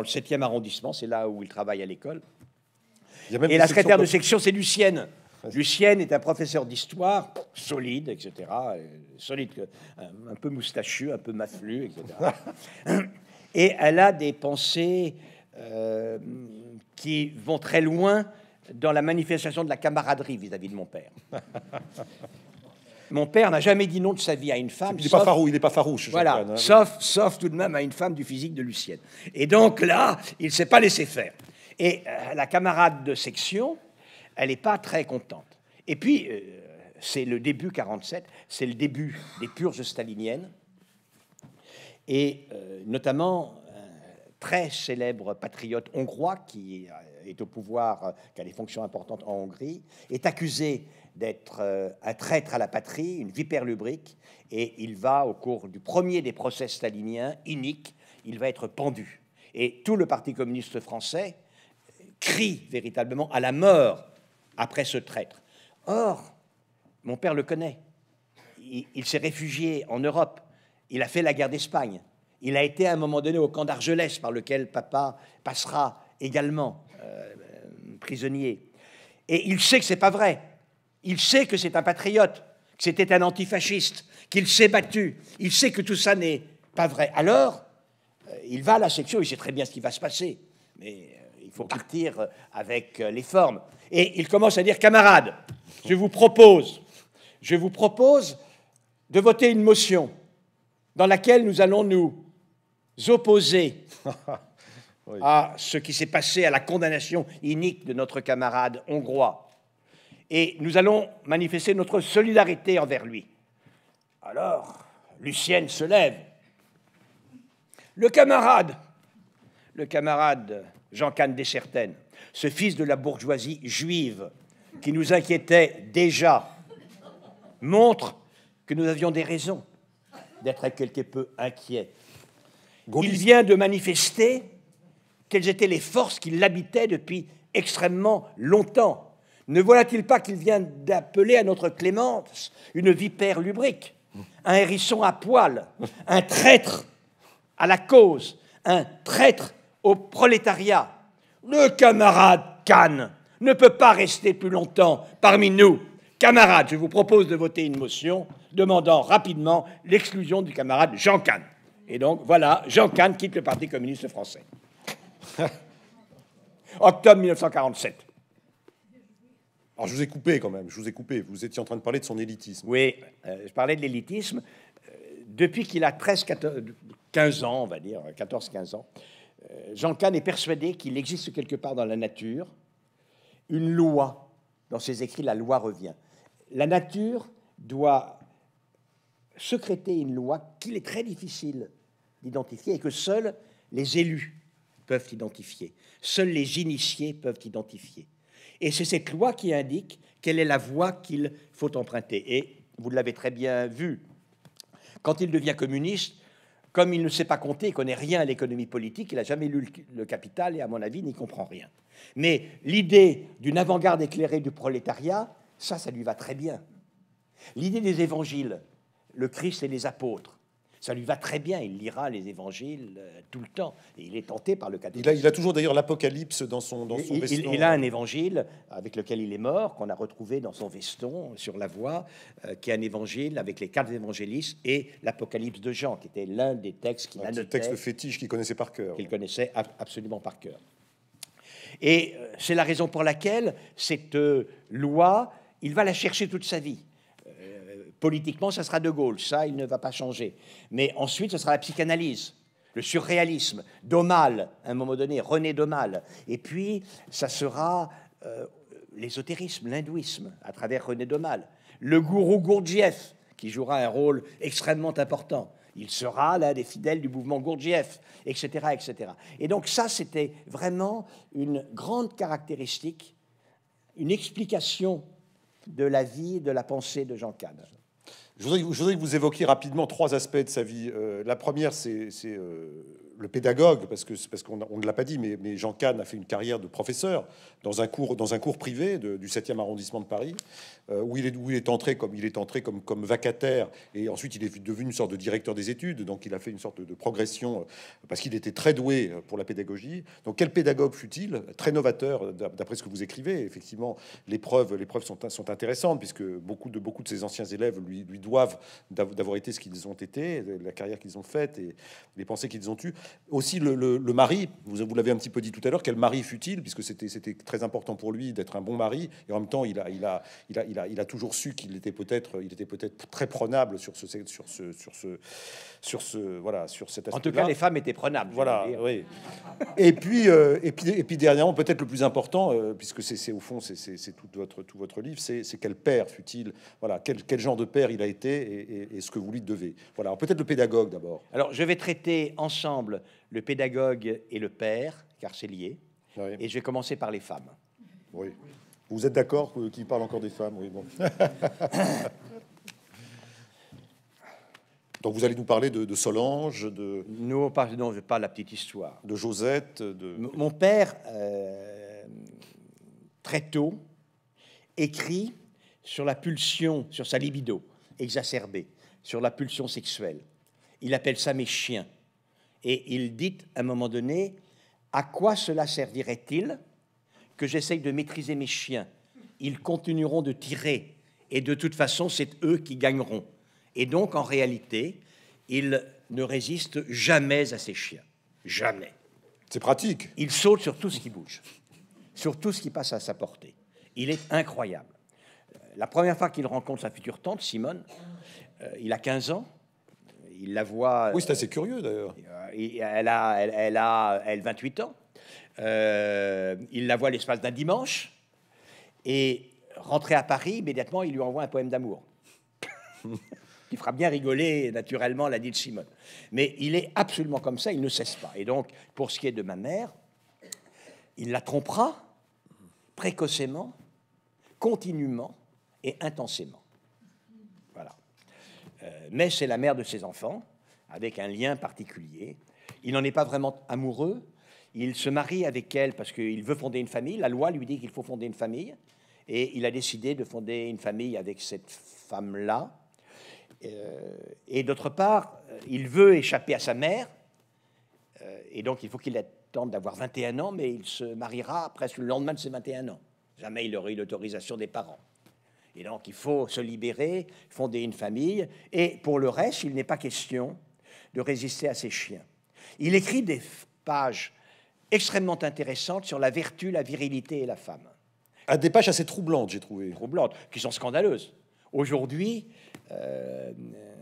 le 7e arrondissement, c'est là où il travaille à l'école. Et la secrétaire de section, c'est Lucienne. Lucienne est un professeur d'histoire solide, etc. Solide, un peu moustachu, un peu maflu, etc. Et elle a des pensées qui vont très loin dans la manifestation de la camaraderie vis-à-vis de mon père. mon père n'a jamais dit non de sa vie à une femme. Il n'est pas farouche. Il est pas farouche voilà, hein. sauf, sauf tout de même à une femme du physique de Lucienne. Et donc là, il ne s'est pas laissé faire. Et euh, la camarade de section, elle n'est pas très contente. Et puis, euh, c'est le début 47, c'est le début des purges staliniennes, et euh, notamment un très célèbre patriote hongrois qui est au pouvoir, euh, qui a des fonctions importantes en Hongrie, est accusé d'être euh, un traître à la patrie, une vipère lubrique, et il va, au cours du premier des procès staliniens, unique, il va être pendu. Et tout le Parti communiste français crie véritablement à la mort après ce traître. Or, mon père le connaît. il s'est réfugié en Europe. Il a fait la guerre d'Espagne. Il a été à un moment donné au camp d'Argelès, par lequel papa passera également. Euh, prisonnier. Et il sait que c'est pas vrai. Il sait que c'est un patriote, que c'était un antifasciste, qu'il s'est battu. Il sait que tout ça n'est pas vrai. Alors, euh, il va à la section, il sait très bien ce qui va se passer, mais euh, il faut partir avec les formes. Et il commence à dire, camarades, je vous propose, je vous propose de voter une motion dans laquelle nous allons nous opposer à ce qui s'est passé, à la condamnation inique de notre camarade hongrois. Et nous allons manifester notre solidarité envers lui. Alors, Lucienne se lève. Le camarade, le camarade Jean-Cannes Dessertaines, ce fils de la bourgeoisie juive qui nous inquiétait déjà, montre que nous avions des raisons d'être quelque peu inquiets. Il vient de manifester quelles étaient les forces qui l'habitaient depuis extrêmement longtemps. Ne voilà-t-il pas qu'il vient d'appeler à notre clémence une vipère lubrique, un hérisson à poil, un traître à la cause, un traître au prolétariat Le camarade Kahn ne peut pas rester plus longtemps parmi nous. Camarades, je vous propose de voter une motion demandant rapidement l'exclusion du camarade Jean Kahn. Et donc voilà, Jean Kahn quitte le Parti communiste français. Octobre 1947. Alors je vous ai coupé quand même, je vous ai coupé. Vous étiez en train de parler de son élitisme. Oui, euh, je parlais de l'élitisme. Euh, depuis qu'il a 13, 15 ans, on va dire, 14-15 euh, ans, Jean Kahn est persuadé qu'il existe quelque part dans la nature une loi. Dans ses écrits, la loi revient. La nature doit secréter une loi qu'il est très difficile d'identifier et que seuls les élus peuvent identifier. Seuls les initiés peuvent identifier. Et c'est cette loi qui indique quelle est la voie qu'il faut emprunter. Et vous l'avez très bien vu, quand il devient communiste, comme il ne sait pas compter, il connaît rien à l'économie politique, il n'a jamais lu le Capital et, à mon avis, n'y comprend rien. Mais l'idée d'une avant-garde éclairée du prolétariat, ça, ça lui va très bien. L'idée des évangiles, le Christ et les apôtres, ça lui va très bien. Il lira les évangiles euh, tout le temps. Et il est tenté par le catholicisme. Il a, toujours d'ailleurs l'Apocalypse dans son, dans son il, veston. Il, a un évangile avec lequel il est mort, qu'on a retrouvé dans son veston sur la voie, euh, qui est un évangile avec les quatre évangélistes et l'Apocalypse de Jean, qui était l'un des textes qu'il a noté. texte fétiche qu'il connaissait par cœur. Qu'il connaissait absolument par cœur. Et euh, c'est la raison pour laquelle cette loi, il va la chercher toute sa vie. Politiquement, ça sera De Gaulle, ça, il ne va pas changer. Mais ensuite, ce sera la psychanalyse, le surréalisme, domal à un moment donné, René domal Et puis, ça sera euh, l'ésotérisme, l'hindouisme, à travers René domal Le gourou Gurdjieff, qui jouera un rôle extrêmement important. Il sera l'un des fidèles du mouvement Gurdjieff, etc., etc. Et donc ça, c'était vraiment une grande caractéristique, une explication de la vie, de la pensée de Jean cannes je voudrais, que vous évoquiez rapidement trois aspects de sa vie. Euh, la première, c'est euh, le pédagogue, parce que parce qu'on ne l'a pas dit, mais, mais Jean Kahn a fait une carrière de professeur dans un cours dans un cours privé du 7e arrondissement de Paris, euh, où il est où il est entré comme il est entré comme comme vacataire, et ensuite il est devenu une sorte de directeur des études, donc il a fait une sorte de progression euh, parce qu'il était très doué euh, pour la pédagogie. Donc quel pédagogue fut-il Très novateur, d'après ce que vous écrivez. Effectivement, les preuves les preuves sont sont intéressantes puisque beaucoup de beaucoup de ses anciens élèves lui lui doivent d'avoir été ce qu'ils ont été, la carrière qu'ils ont faite et les pensées qu'ils ont eues. Aussi, le, mari, vous, vous l'avez un petit peu dit tout à l'heure, quel mari fut-il, puisque c'était très important pour lui d'être un bon mari, et en même temps, il a, il a, il a, il a, il a toujours su qu'il était peut-être peut très prenable sur ce, sur ce, sur ce, sur ce, voilà, sur cet aspect. En tout cas, les femmes étaient prenables. Voilà, et, puis, euh, et puis, et puis, dernièrement, peut-être le plus important, euh, puisque c'est au fond, c'est tout votre, tout votre livre, c'est quel père fut-il, voilà, quel, genre de père il a été et, et ce que vous lui devez. Voilà, peut-être le pédagogue d'abord. Alors, je vais traiter ensemble le pédagogue et le père, car c'est lié. Et je vais commencer par les femmes. Oui. Vous êtes d'accord euh, qu'il parle encore des femmes Oui, bon. Donc vous allez nous parler de, Solange, de... Non, ne non, je parle la petite histoire. De Josette, de... mon père, euh, très tôt, écrit sur la pulsion, sur sa libido exacerbée, sur la pulsion sexuelle. Il appelle ça mes chiens. Et il dit à un moment donné, à quoi cela servirait-il que j'essaye de maîtriser mes chiens Ils continueront de tirer, et de toute façon, c'est eux qui gagneront. Et donc, en réalité, il ne résiste jamais à ses chiens. Jamais. C'est pratique. Il saute sur tout ce qui bouge, sur tout ce qui passe à sa portée. Il est incroyable. Euh, la première fois qu'il rencontre sa future tante, Simone, euh, il a 15 ans. Il la voit. Oui, c'est euh, assez curieux d'ailleurs elle a, elle, elle, a, 28 ans. Euh, il la voit l'espace d'un dimanche. Et rentré à Paris, immédiatement, il lui envoie un poème d'amour. Il fera bien rigoler, naturellement, la de Simone. Mais il est absolument comme ça, il ne cesse pas. Et donc, pour ce qui est de ma mère, il la trompera précocement, continuellement et intensément. Voilà. Euh, mais c'est la mère de ses enfants avec un lien particulier. Il n'en est pas vraiment amoureux. Il se marie avec elle parce qu'il veut fonder une famille. La loi lui dit qu'il faut fonder une famille. Et il a décidé de fonder une famille avec cette femme-là. Euh, et d'autre part, il veut échapper à sa mère. Euh, et donc, il faut qu'il attende d'avoir 21 ans, mais il se mariera presque le lendemain de ses 21 ans. Jamais il aurait eu l'autorisation des parents. Et donc, il faut se libérer, fonder une famille. Et pour le reste, il n'est pas question de résister à ses chiens. Il écrit des pages extrêmement intéressantes sur la vertu, la virilité et la femme. À ah, des pages assez troublantes, j'ai trouvé. Troublantes, qui sont scandaleuses. Aujourd'hui, euh,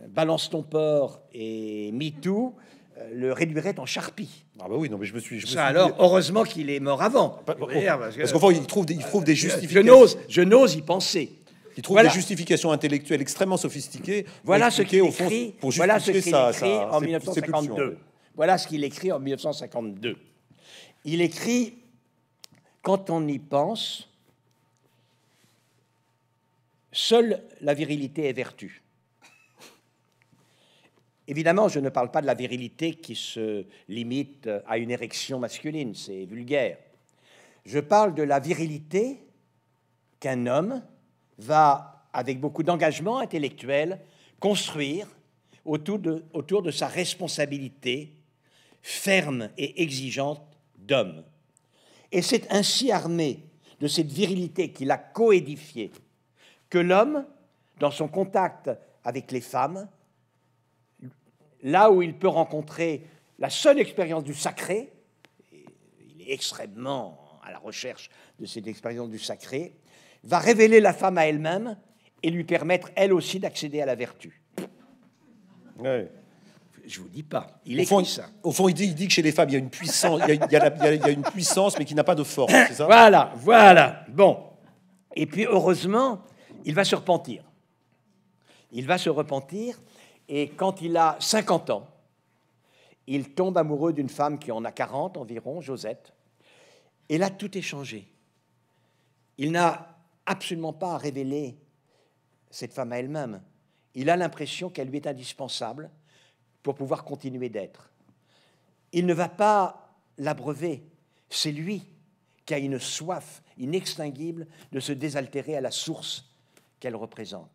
Balance ton porc et MeToo euh, le réduiraient en charpie. Ah bah oui, non, mais je me suis... Je alors, heureusement qu'il est mort avant. Hein, parce trouve des, il trouve des Je n'ose y penser. Il trouve la des justifications intellectuelles extrêmement sophistiquées. Voilà ce qu'il écrit, pour voilà ce en 1952. Voilà ce qu'il écrit en 1952. Il écrit Quand on y pense, seule la virilité est vertu. Évidemment, je ne parle pas de la virilité qui se limite à une érection masculine, c'est vulgaire. Je parle de la virilité qu'un homme va, avec beaucoup d'engagement intellectuel, construire autour de, sa responsabilité ferme et exigeante d'homme. Et c'est ainsi armé de cette virilité qu'il a coédifiée que l'homme, dans son contact avec les femmes, là où il peut rencontrer la seule expérience du sacré, il est extrêmement à la recherche de cette expérience du sacré, va révéler la femme à elle-même et lui permettre elle aussi d'accéder à la vertu. Je Je vous dis pas. Il au fond, Au fond, il dit, que chez les femmes, il y a une puissance, il, a, une puissance, mais qui n'a pas de force. voilà, voilà. Bon. Et puis, heureusement, il va se repentir. Il va se repentir. Et quand il a 50 ans, il tombe amoureux d'une femme qui en a 40 environ, Josette. Et là, tout est changé. Il n'a absolument pas à révéler cette femme à elle-même. Il a l'impression qu'elle lui est indispensable pour pouvoir continuer d'être. Il ne va pas l'abreuver. C'est lui qui a une soif inextinguible de se désaltérer à la source qu'elle représente.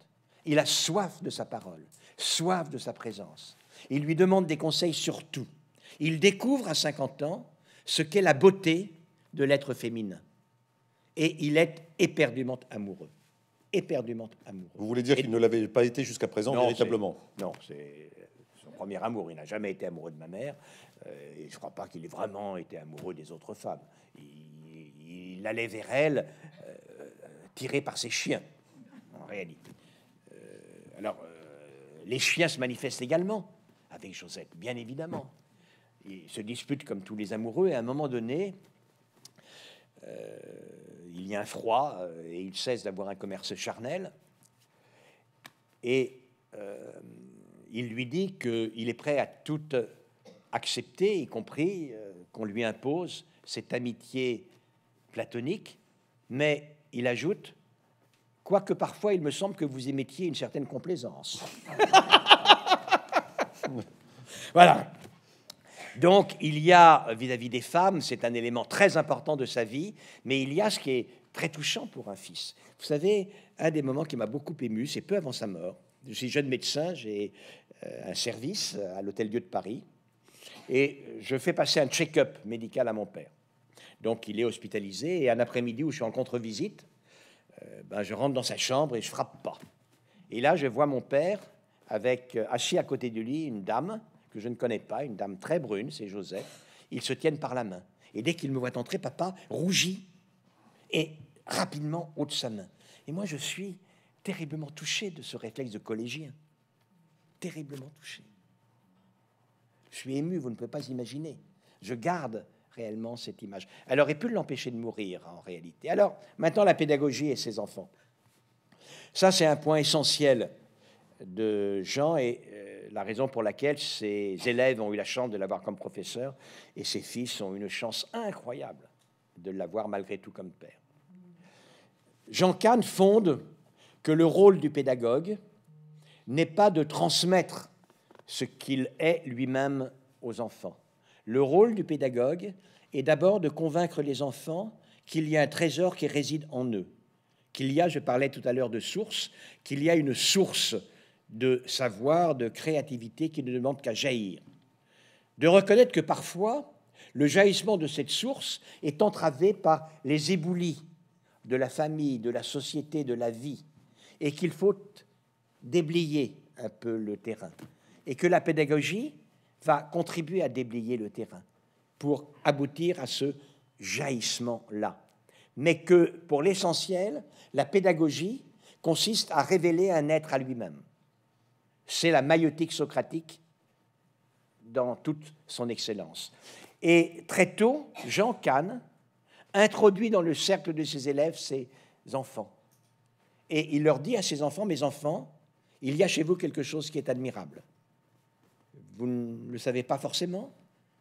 Il a soif de sa parole, soif de sa présence. Il lui demande des conseils sur tout. Il découvre à 50 ans ce qu'est la beauté de l'être féminin et il est éperdument amoureux. Éperdument amoureux. Vous voulez dire qu'il ne l'avait pas été jusqu'à présent véritablement Non, c'est son premier amour. Il n'a jamais été amoureux de ma mère. Euh, et je ne crois pas qu'il ait vraiment été amoureux des autres femmes. Il, allait vers elle, euh, tiré par ses chiens, en réalité. Euh, alors, les chiens se manifestent également avec Josette, bien évidemment. Ils se disputent comme tous les amoureux. Et à un moment donné, il y a un froid euh, et il cesse d'avoir un commerce charnel. Et euh, il lui dit qu'il est prêt à tout accepter, y compris euh, qu'on lui impose cette amitié platonique, mais il ajoute, quoique parfois il me semble que vous émettiez une certaine complaisance. voilà. Donc il y a vis-à-vis des femmes, c'est un élément très important de sa vie, mais il y a ce qui est très touchant pour un fils. Vous savez, un des moments qui m'a beaucoup ému, c'est peu avant sa mort. Je suis jeune médecin, j'ai euh, un service à l'Hôtel Dieu de Paris, et je fais passer un check-up médical à mon père. Donc il est hospitalisé, et un après-midi où je suis en contre-visite, euh, ben, je rentre dans sa chambre et je frappe pas. Et là, je vois mon père avec euh, assis à côté du lit, une dame que je ne connais pas, une dame très brune, c'est Joseph, ils se tiennent par la main. Et dès qu'ils me voient entrer, papa rougit et rapidement ôte sa main. Et moi, je suis terriblement touché de ce réflexe de collégien. Terriblement touché. Je suis ému, vous ne pouvez pas imaginer. Je garde réellement cette image. Elle aurait pu l'empêcher de mourir, en réalité. Alors, maintenant, la pédagogie et ses enfants. Ça, c'est un point essentiel de Jean, et la raison pour laquelle ses élèves ont eu la chance de l'avoir comme professeur et ses fils ont une chance incroyable de l'avoir malgré tout comme père. Jean Kahn fonde que le rôle du pédagogue n'est pas de transmettre ce qu'il est lui-même aux enfants. Le rôle du pédagogue est d'abord de convaincre les enfants qu'il y a un trésor qui réside en eux, qu'il y a, je parlais tout à l'heure de source, qu'il y a une source de savoir, de créativité qui ne demande qu'à jaillir. De reconnaître que parfois, le jaillissement de cette source est entravé par les éboulis de la famille, de la société, de la vie, et qu'il faut déblayer un peu le terrain, et que la pédagogie va contribuer à déblayer le terrain pour aboutir à ce jaillissement-là. Mais que, pour l'essentiel, la pédagogie consiste à révéler un être à lui-même. C'est la maïotique socratique dans toute son excellence. Et très tôt, Jean Kahn introduit dans le cercle de ses élèves ses enfants. Et il leur dit à ses enfants, mes enfants, il y a chez vous quelque chose qui est admirable. Vous ne le savez pas forcément,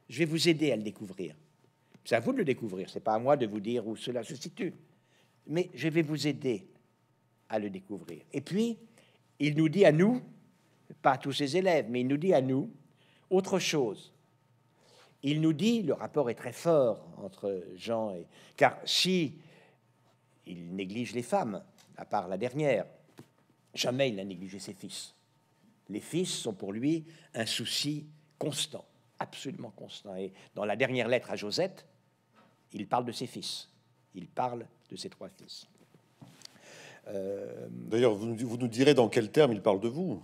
je vais vous aider à le découvrir. C'est à vous de le découvrir, ce n'est pas à moi de vous dire où cela se situe. Mais je vais vous aider à le découvrir. Et puis, il nous dit à nous, pas à tous ses élèves, mais il nous dit à nous autre chose. Il nous dit, le rapport est très fort entre Jean et... Car si il néglige les femmes, à part la dernière, jamais il n'a négligé ses fils. Les fils sont pour lui un souci constant, absolument constant. Et dans la dernière lettre à Josette, il parle de ses fils. Il parle de ses trois fils. Euh, D'ailleurs, vous, vous nous direz dans quels termes il parle de vous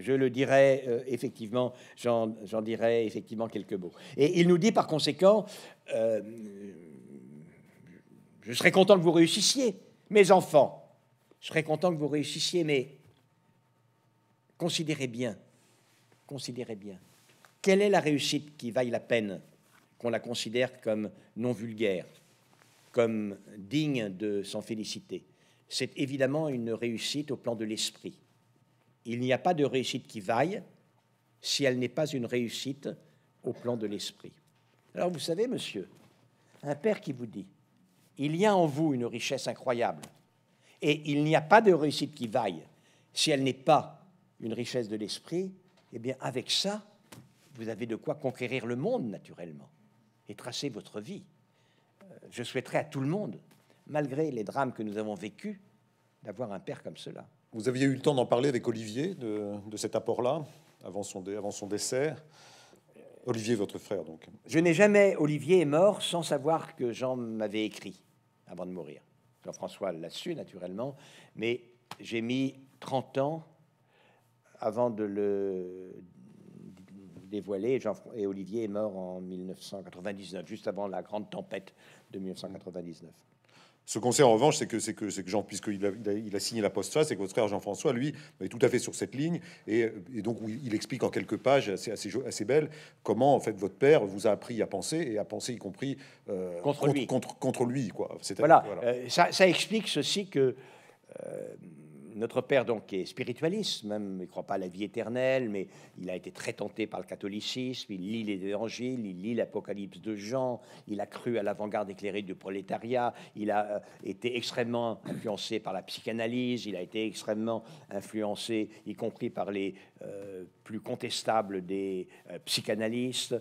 je le dirai euh, effectivement, j'en dirai effectivement quelques mots. Et il nous dit par conséquent, euh, je serais content que vous réussissiez, mes enfants, je serais content que vous réussissiez, mais considérez bien, considérez bien, quelle est la réussite qui vaille la peine qu'on la considère comme non vulgaire, comme digne de s'en féliciter C'est évidemment une réussite au plan de l'esprit il n'y a pas de réussite qui vaille si elle n'est pas une réussite au plan de l'esprit. Alors vous savez, monsieur, un père qui vous dit, il y a en vous une richesse incroyable, et il n'y a pas de réussite qui vaille si elle n'est pas une richesse de l'esprit, eh bien avec ça, vous avez de quoi conquérir le monde naturellement et tracer votre vie. Euh, je souhaiterais à tout le monde, malgré les drames que nous avons vécus, d'avoir un père comme cela. Vous aviez eu le temps d'en parler avec Olivier de, cet apport-là avant son, décès. Olivier, votre frère, donc. Je n'ai jamais, Olivier est mort sans savoir que Jean m'avait écrit avant de mourir. Jean-François l'a su, naturellement, mais j'ai mis 30 ans avant de le dévoiler, Jean et Olivier est mort en 1999, juste avant la grande tempête de 1999. Ce qu'on sait en revanche, c'est que, c'est que, c'est que Jean, puisqu'il a, il a, signé la poste, c'est que votre frère Jean-François, lui, est tout à fait sur cette ligne. Et, donc, il explique en quelques pages assez, assez, assez belles comment, en fait, votre père vous a appris à penser et à penser, y compris euh, contre, contre, lui. Contre, lui. Quoi. Voilà. voilà. Euh, ça, ça, explique ceci que. Euh, notre père, donc, est spiritualiste, même, il ne croit pas à la vie éternelle, mais il a été très tenté par le catholicisme, il lit les évangiles, il lit l'Apocalypse de Jean, il a cru à l'avant-garde éclairée du prolétariat, il a euh, été extrêmement influencé par la psychanalyse, il a été extrêmement influencé, y compris par les euh, plus contestables des euh, psychanalystes,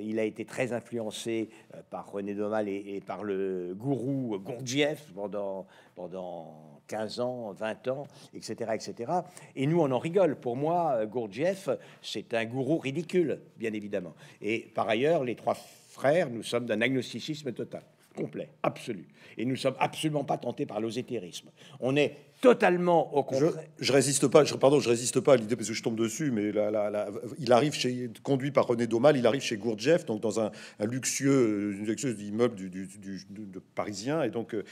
il a été très influencé par René Domal et, par le gourou Gurdjieff pendant, pendant 15 ans, 20 ans, etc., etc. Et nous, on en rigole. Pour moi, Gurdjieff, c'est un gourou ridicule, bien évidemment. Et par ailleurs, les trois frères, nous sommes d'un agnosticisme total complet, absolu. Et nous ne sommes absolument pas tentés par l'osétérisme. On est totalement au contraire. Je, je, résiste pas. Je, pardon, je résiste pas à l'idée parce que je tombe dessus, mais la, il arrive chez conduit par René Daumal, il arrive chez Gourdjieff, donc dans un, luxueux, luxueux immeuble du, parisien, et donc euh,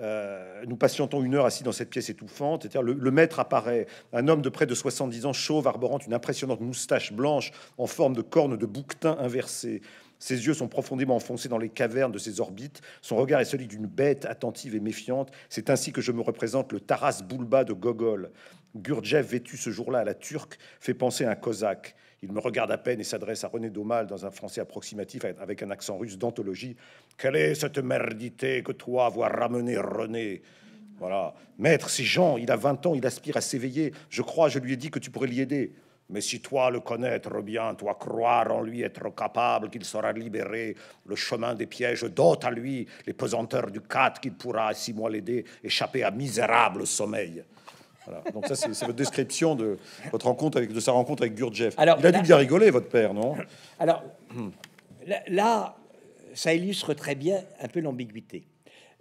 euh, nous patientons une heure assis dans cette pièce étouffante. Le, le, maître apparaît, un homme de près de 70 ans, chauve, arborant une impressionnante moustache blanche en forme de corne de bouquetin inversée. Ses yeux sont profondément enfoncés dans les cavernes de ses orbites, son regard est celui d'une bête attentive et méfiante. C'est ainsi que je me représente le Taras Bulba de Gogol. Gurdjieff, vêtu ce jour-là à la turque, fait penser à un cosaque. Il me regarde à peine et s'adresse à René Daumal dans un français approximatif avec un accent russe d'anthologie. Quelle est cette merdité que toi avoir ramené René Voilà. Maître, c'est Jean, il a 20 ans, il aspire à s'éveiller. Je crois, je lui ai dit que tu pourrais l'y aider. Mais si toi le connaître bien, toi croire en lui, être capable qu'il sera libéré, le chemin des pièges dote à lui les pesanteurs du 4 qu'il pourra, si moi l'aider, échapper à misérable sommeil. Voilà. Donc ça, c'est votre description de votre rencontre avec de sa rencontre avec Gurdjieff. Alors, il a dû bien rigoler, votre père, non Alors là, ça illustre très bien un peu l'ambiguïté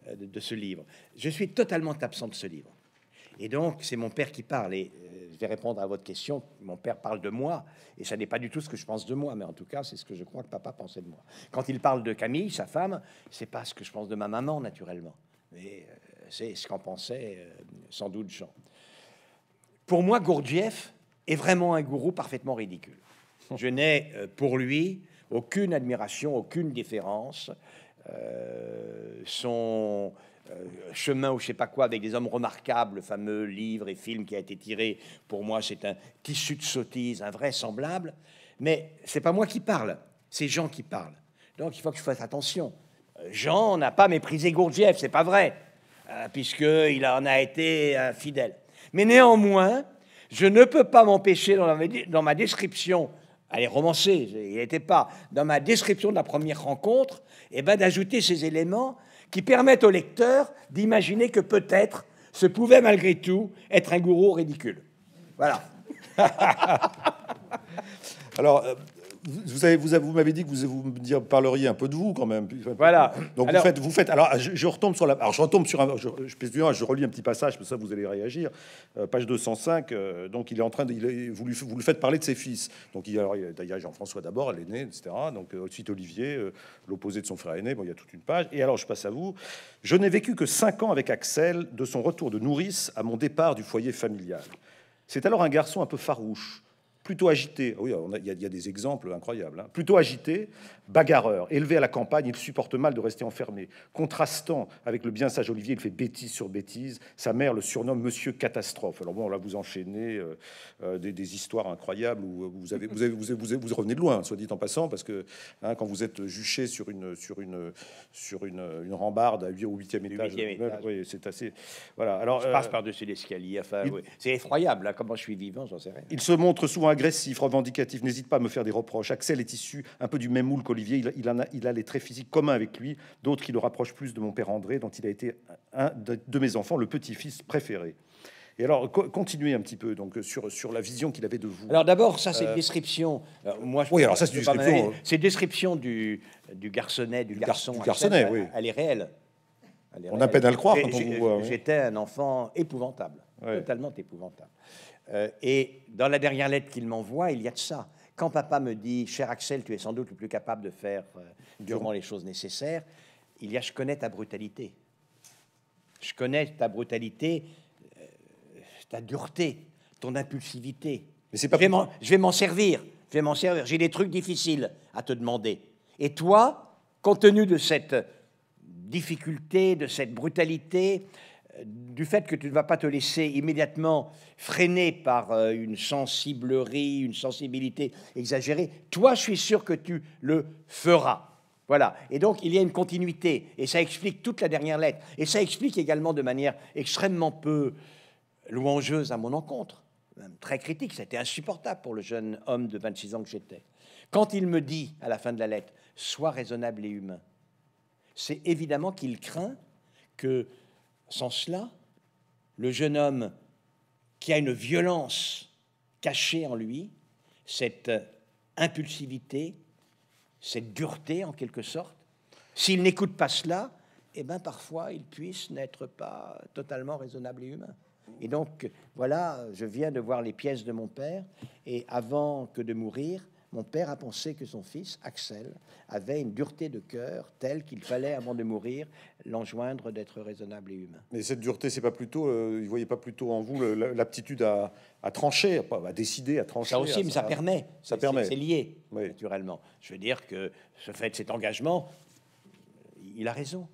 euh, de, de, ce livre. Je suis totalement absent de ce livre, et donc c'est mon père qui parle. Et euh, je vais répondre à votre question. Mon père parle de moi, et ça n'est pas du tout ce que je pense de moi, mais en tout cas, c'est ce que je crois que papa pensait de moi. Quand il parle de Camille, sa femme, c'est pas ce que je pense de ma maman, naturellement, mais euh, c'est ce qu'en pensait euh, sans doute Jean. Pour moi, Gurdjieff est vraiment un gourou parfaitement ridicule. Je n'ai euh, pour lui aucune admiration, aucune différence. son euh, chemin ou je sais pas quoi avec des hommes remarquables, le fameux livre et film qui a été tiré. Pour moi, c'est un tissu de sottise, invraisemblable. Mais c'est pas moi qui parle, c'est Jean qui parle. Donc il faut que je fasse attention. Jean n'a pas méprisé ce c'est pas vrai, euh, puisqu'il en a été euh, fidèle. Mais néanmoins, je ne peux pas m'empêcher dans, ma description, elle est romancée, il n'était pas, dans ma description de la première rencontre, et eh ben, d'ajouter ces éléments qui permettent au lecteur d'imaginer que peut-être ce pouvait malgré tout être un gourou ridicule. Voilà. Alors, euh, vous, avez, vous, avez, vous m'avez dit que vous, vous me dire, parleriez un peu de vous quand même. Voilà. Donc alors, vous faites, vous faites. Alors je, retombe sur la. Alors je retombe sur un. Je, relis un petit passage, pour ça vous allez réagir. Euh, page 205. Euh, donc il est en train de. Il, vous, lui, le faites parler de ses fils. Donc il, y a Jean-François d'abord, l'aîné, etc. Donc euh, ensuite Olivier, l'opposé de son frère aîné. Bon, il y a toute une page. Et alors je passe à vous. Je n'ai vécu que cinq ans avec Axel, de son retour de nourrice à mon départ du foyer familial. C'est alors un garçon un peu farouche plutôt agité, ah oui, il y, a des exemples incroyables, hein. plutôt agité, bagarreur, élevé à la campagne, il supporte mal de rester enfermé. Contrastant avec le bien sage Olivier, il fait bêtise sur bêtise, sa mère le surnomme Monsieur Catastrophe. Alors bon, là, vous enchaînez euh, euh, des, histoires incroyables où euh, vous, avez, vous, vous, vous, revenez de loin, soit dit en passant, parce que hein, quand vous êtes juché sur une, sur une, sur une, une rambarde à 8 ou 8e étage, c'est assez... Voilà, alors... Je passe par-dessus l'escalier, enfin, oui. c'est effroyable, hein, comment je suis vivant, j'en sais rien. Il se montre souvent agressif, revendicatif, n'hésite pas à me faire des reproches. Axel est issu un peu du même moule qu'Olivier. Il, a, il a les traits physiques communs avec lui, d'autres qui le rapprochent plus de mon père André, dont il a été un de, mes enfants, le petit-fils préféré. Et alors, continuez un petit peu donc sur, sur la vision qu'il avait de vous. Alors d'abord, ça c'est une euh, description. moi, oui, alors ça c'est une description. Euh, c'est description du du garçonnet, du, garçon. Du garçonnet, Elle, est réelle. on a peine à le croire quand on voit. J'étais un enfant épouvantable, totalement épouvantable. Euh, et dans la dernière lettre qu'il m'envoie, il y a de ça. Quand papa me dit, cher Axel, tu es sans doute le plus capable de faire euh, durement les choses nécessaires, il y a, je connais ta brutalité. Je connais ta brutalité, euh, ta dureté, ton impulsivité. c'est pas. Je vais m'en servir. Je vais m'en servir. J'ai des trucs difficiles à te demander. Et toi, compte tenu de cette difficulté, de cette brutalité, du fait que tu ne vas pas te laisser immédiatement freiner par euh, une sensiblerie, une sensibilité exagérée, toi, je suis sûr que tu le feras. Voilà. Et donc, il y a une continuité. Et ça explique toute la dernière lettre. Et ça explique également de manière extrêmement peu louangeuse à mon encontre, même très critique. Ça C'était insupportable pour le jeune homme de 26 ans que j'étais. Quand il me dit, à la fin de la lettre, sois raisonnable et humain, c'est évidemment qu'il craint que sans cela, le jeune homme qui a une violence cachée en lui, cette impulsivité, cette dureté en quelque sorte, s'il n'écoute pas cela, eh bien parfois il puisse n'être pas totalement raisonnable et humain. Et donc voilà, je viens de voir les pièces de mon père, et avant que de mourir, mon père a pensé que son fils, Axel, avait une dureté de cœur telle qu'il fallait, avant de mourir, l'enjoindre d'être raisonnable et humain. Mais cette dureté, c'est pas plutôt, euh, il voyait pas plutôt en vous l'aptitude à, trancher, à, décider, à trancher. Ça aussi, mais ça, permet. Ça permet. C'est lié, naturellement. Je veux dire que ce fait, cet engagement, il a raison.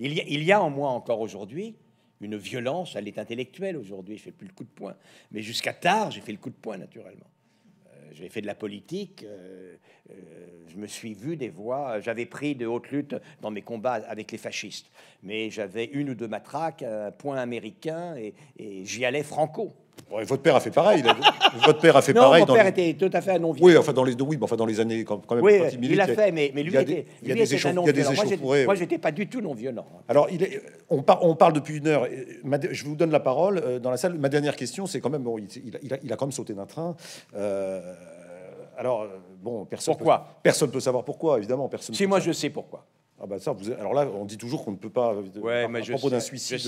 Il y a, il y a en moi encore aujourd'hui une violence, elle est intellectuelle aujourd'hui, je fais plus le coup de poing. Mais jusqu'à tard, j'ai fait le coup de poing naturellement. Euh, j'ai fait de la politique, euh, euh, je me suis vu des voix, j'avais pris de hautes luttes dans mes combats avec les fascistes, mais j'avais une ou deux matraques, un point américain, et j'y allais franco votre père a fait pareil. votre père a fait non, pareil. Mon père était tout à fait non violent. Oui, enfin dans les enfin dans les années quand, même. Oui, il, l'a fait, mais, mais lui, il y a des, il y a des Moi, j'étais pas du tout non violent. Alors, il est, on, on, parle depuis une heure. Je vous donne la parole euh, dans la salle. Ma dernière question, c'est quand même il, a, quand même sauté d'un train. Euh, alors, euh, bon, personne. Pourquoi peut, Personne peut savoir pourquoi, évidemment. Personne. Si moi, je sais pourquoi. Ah bah alors là, on dit toujours qu'on ne peut pas, à, propos d'un suicide,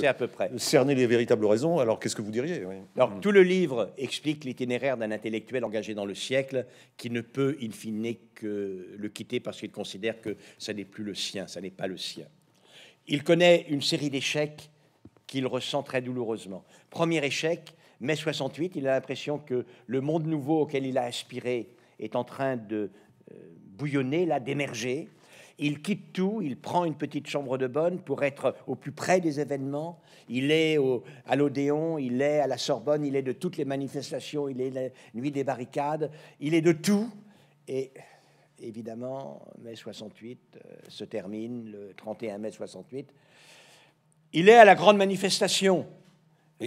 cerner les véritables raisons. Alors qu'est-ce que vous diriez Alors tout le livre explique l'itinéraire d'un intellectuel engagé dans le siècle qui ne peut, in fine, que le quitter parce qu'il considère que ça n'est plus le sien, ça n'est pas le sien. Il connaît une série d'échecs qu'il ressent très douloureusement. Premier échec, mai 68, il a l'impression que le monde nouveau auquel il a aspiré est en train de euh, bouillonner, là, d'émerger il quitte tout, il prend une petite chambre de bonne pour être au plus près des événements. Il est à l'Odéon, il est à la Sorbonne, il est de toutes les manifestations, il est la nuit des barricades, il est de tout. Et évidemment, mai 68 euh, se termine le 31 mai 68. Il est à la grande manifestation. Euh,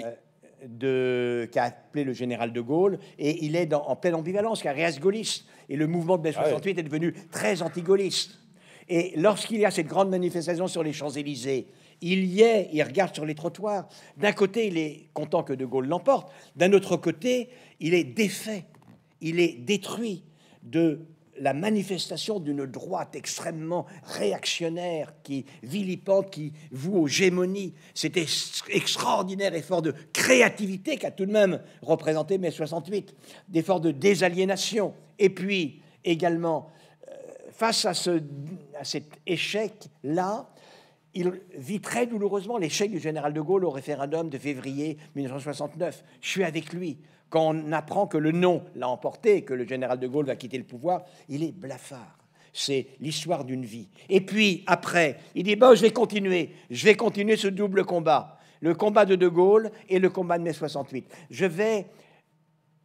de, qu'a appelé le général de Gaulle, et il est en pleine ambivalence, car reste gaulliste. Et le mouvement de mai 68 ah est devenu très anti-gaulliste. Et lorsqu'il y a cette grande manifestation sur les Champs-Élysées, il y est, il regarde sur les trottoirs. D'un côté, il est content que De Gaulle l'emporte. D'un autre côté, il est défait, il est détruit de la manifestation d'une droite extrêmement réactionnaire qui vilipende, qui voue aux gémonies. Cet extraordinaire effort de créativité qu'a tout de même représenté mai 68, d'effort de désaliénation. Et puis également face à, ce, à cet échec-là, il vit très douloureusement l'échec du général de Gaulle au référendum de février 1969. Je suis avec lui. Quand on apprend que le non l'a emporté, que le général de Gaulle va quitter le pouvoir, il est blafard. C'est l'histoire d'une vie. Et puis, après, il dit, bah, je vais continuer, je vais continuer ce double combat. Le combat de De Gaulle et le combat de mai 68. Je vais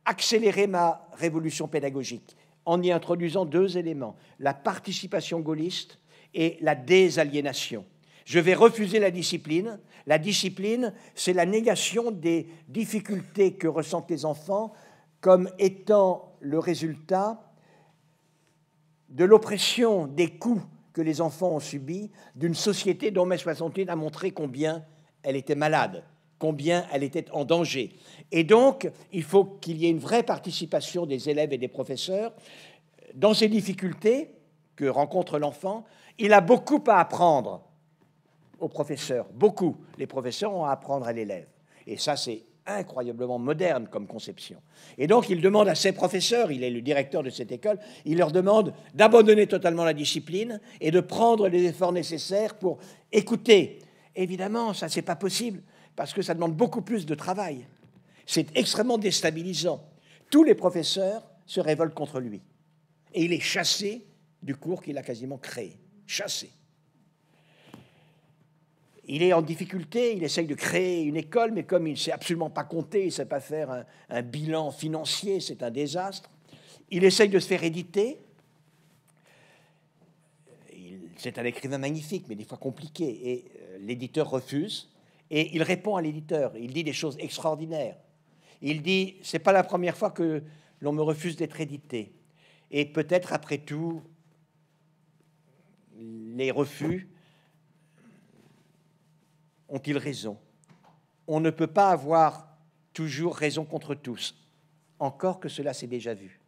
accélérer ma révolution pédagogique en y introduisant deux éléments, la participation gaulliste et la désaliénation. Je vais refuser la discipline. La discipline, c'est la négation des difficultés que ressentent les enfants comme étant le résultat de l'oppression des coups que les enfants ont subis d'une société dont mai 68 a montré combien elle était malade combien elle était en danger. Et donc, il faut qu'il y ait une vraie participation des élèves et des professeurs. Dans ces difficultés que rencontre l'enfant, il a beaucoup à apprendre aux professeurs, beaucoup. Les professeurs ont à apprendre à l'élève. Et ça, c'est incroyablement moderne comme conception. Et donc, il demande à ses professeurs, il est le directeur de cette école, il leur demande d'abandonner totalement la discipline et de prendre les efforts nécessaires pour écouter. Évidemment, ça, n'est pas possible parce que ça demande beaucoup plus de travail. C'est extrêmement déstabilisant. Tous les professeurs se révoltent contre lui. Et il est chassé du cours qu'il a quasiment créé. Chassé. Il est en difficulté, il essaye de créer une école, mais comme il ne sait absolument pas compter, il ne sait pas faire un, un bilan financier, c'est un désastre. Il essaye de se faire éditer. C'est un écrivain magnifique, mais des fois compliqué. Et euh, l'éditeur refuse. Et il répond à l'éditeur. Il dit des choses extraordinaires. Il dit c'est pas la première fois que l'on me refuse d'être édité. Et peut-être après tout, les refus ont-ils raison On ne peut pas avoir toujours raison contre tous, encore que cela s'est déjà vu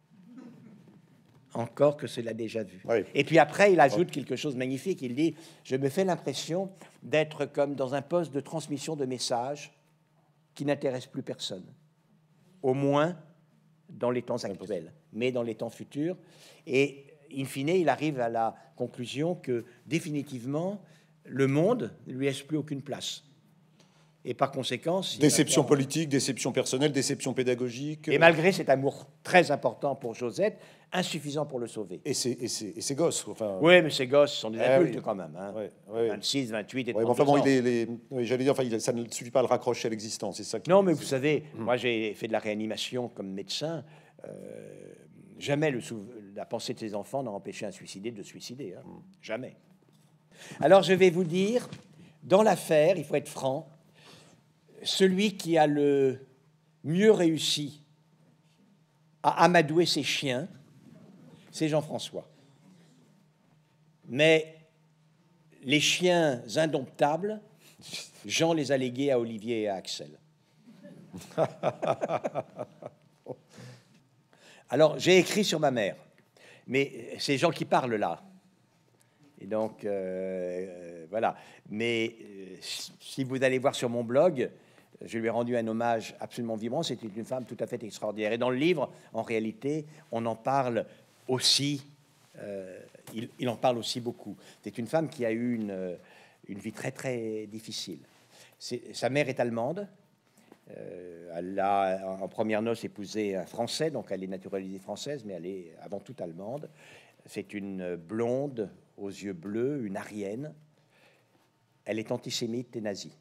encore que cela déjà vu. Et puis après, il ajoute oh. quelque chose de magnifique. Il dit, je me fais l'impression d'être comme dans un poste de transmission de messages qui n'intéresse plus personne. Au moins dans les temps actuels, mais dans les temps futurs. Et in fine, il arrive à la conclusion que définitivement, le monde ne lui laisse plus aucune place. Et par conséquent... Déception politique, déception personnelle, déception pédagogique. Et malgré cet amour très important pour Josette, insuffisant pour le sauver. Et ses gosses. Enfin... Oui, mais ses gosses sont des eh adultes quand même. Hein. 26, 28 et 30 enfin, bon, il est, les... J'allais dire, enfin, ça ne suffit pas de le raccrocher à l'existence. C'est ça non, mais vous savez, hmm. moi j'ai fait de la réanimation comme médecin. Euh, jamais la pensée de ses enfants n'a empêché un suicidé de se suicider. Hein. Hmm. Jamais. Alors je vais vous dire, dans l'affaire, il faut être franc, celui qui a le mieux réussi à amadouer ses chiens, c'est Jean-François. Mais les chiens indomptables, Jean les a légués à Olivier et à Axel. Alors, j'ai écrit sur ma mère, mais c'est Jean qui parle là. Et donc, euh, euh, voilà. Mais euh, si vous allez voir sur mon blog, je lui ai rendu un hommage absolument vibrant. C'était une femme tout à fait extraordinaire. Et dans le livre, en réalité, on en parle aussi, euh, il, en parle aussi beaucoup. C'est une femme qui a eu une, euh, vie très très difficile. Sa mère est allemande. Euh, elle a en première noce épousé un Français, donc elle est naturalisée française, mais elle est avant tout allemande. C'est une blonde aux yeux bleus, une arienne. Elle est antisémite et nazie.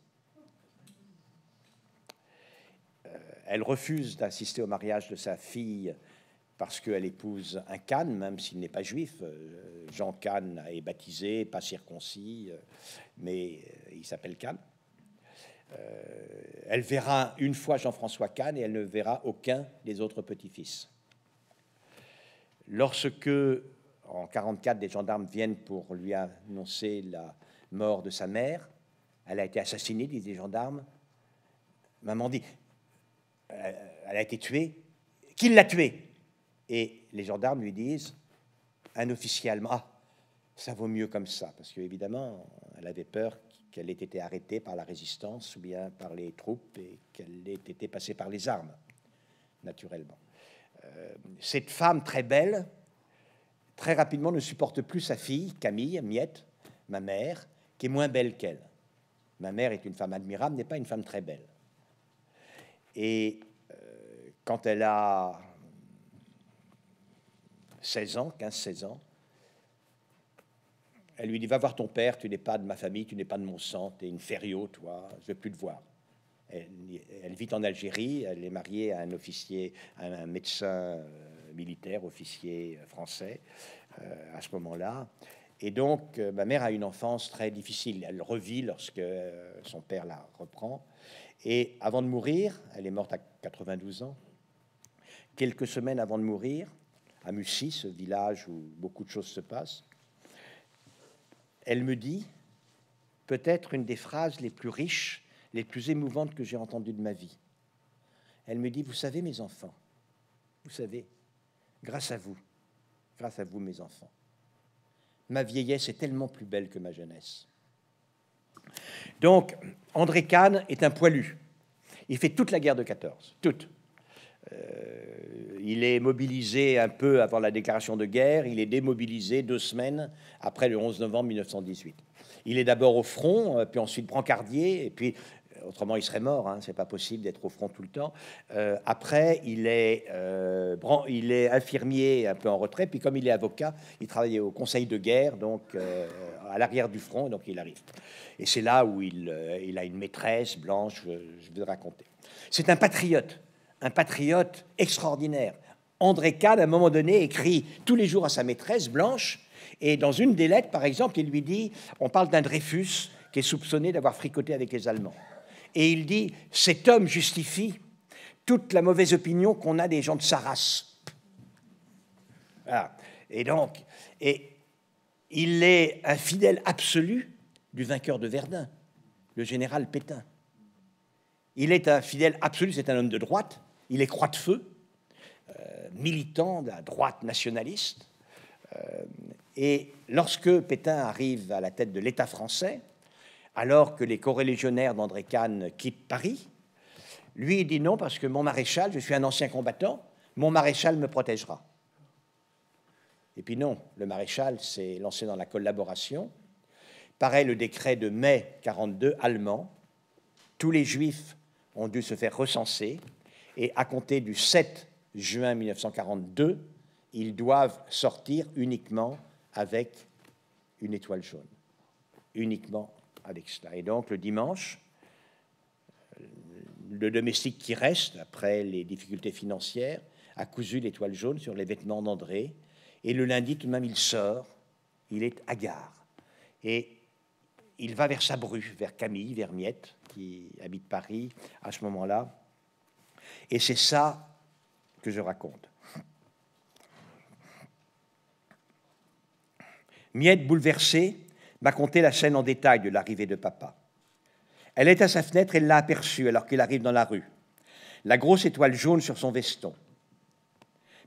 elle refuse d'assister au mariage de sa fille parce qu'elle épouse un Khan, même s'il n'est pas juif. Euh, Jean Cannes est baptisé, pas circoncis, euh, mais euh, il s'appelle Cannes. elle verra une fois Jean-François Cannes et elle ne verra aucun des autres petits-fils. Lorsque, en 1944, des gendarmes viennent pour lui annoncer la mort de sa mère, elle a été assassinée, disent les gendarmes. Maman dit, elle a été tuée. Qui l'a tuée et les gendarmes lui disent, un officier allemand, ah, ça vaut mieux comme ça, parce que évidemment, elle avait peur qu'elle ait été arrêtée par la résistance ou bien par les troupes et qu'elle ait été passée par les armes, naturellement. Euh, cette femme très belle, très rapidement, ne supporte plus sa fille, Camille, Miette, ma mère, qui est moins belle qu'elle. Ma mère est une femme admirable, n'est pas une femme très belle. Et euh, quand elle a 16 ans, 15-16 ans. Elle lui dit Va voir ton père, tu n'es pas de ma famille, tu n'es pas de mon sang, tu es une fériot, toi, je ne veux plus te voir. Elle, vit en Algérie, elle est mariée à un officier, à un médecin euh, militaire, officier euh, français, euh, à ce moment-là. Et donc, ma mère a une enfance très difficile. Elle revit lorsque son père la reprend. Et avant de mourir, elle est morte à 92 ans. Quelques semaines avant de mourir, à Mussy, ce village où beaucoup de choses se passent. Elle me dit peut-être une des phrases les plus riches, les plus émouvantes que j'ai entendues de ma vie. Elle me dit, vous savez mes enfants, vous savez, grâce à vous, grâce à vous mes enfants, ma vieillesse est tellement plus belle que ma jeunesse. Donc, André Kahn est un poilu. Il fait toute la guerre de 14, toute. Euh, il est mobilisé un peu avant la déclaration de guerre, il est démobilisé deux semaines après le 11 novembre 1918. Il est d'abord au front, euh, puis ensuite brancardier, et puis euh, autrement il serait mort, hein, c'est pas possible d'être au front tout le temps. après, il est, il est infirmier un peu en retrait, puis comme il est avocat, il travaillait au conseil de guerre, donc à l'arrière du front, donc il arrive. Et c'est là où il, a une maîtresse blanche, je, je vais le raconter. C'est un patriote, un patriote extraordinaire. André Cade, à un moment donné, écrit tous les jours à sa maîtresse, Blanche, et dans une des lettres, par exemple, il lui dit, on parle d'un Dreyfus qui est soupçonné d'avoir fricoté avec les Allemands. Et il dit, cet homme justifie toute la mauvaise opinion qu'on a des gens de sa race. Et donc, et il est un fidèle absolu du vainqueur de Verdun, le général Pétain. Il est un fidèle absolu, c'est un homme de droite, il est croix de feu, euh, militant de la droite nationaliste. Euh, et lorsque Pétain arrive à la tête de l'État français, alors que les corréligionnaires d'André Kahn quittent Paris, lui dit non parce que mon maréchal, je suis un ancien combattant, mon maréchal me protégera. Et puis non, le maréchal s'est lancé dans la collaboration. Pareil le décret de mai 42 allemand, tous les juifs ont dû se faire recenser, et à compter du 7 juin 1942, ils doivent sortir uniquement avec une étoile jaune. Uniquement avec cela. Et donc le dimanche, le domestique qui reste, après les difficultés financières, a cousu l'étoile jaune sur les vêtements d'André. Et le lundi, tout de même, il sort, il est hagard. Et il va vers sa bru, vers Camille, vers Miette, qui habite Paris à ce moment-là. Et c'est ça que je raconte. Miette, bouleversée, m'a conté la scène en détail de l'arrivée de papa. Elle est à sa fenêtre et l'a aperçue alors qu'il arrive dans la rue. La grosse étoile jaune sur son veston.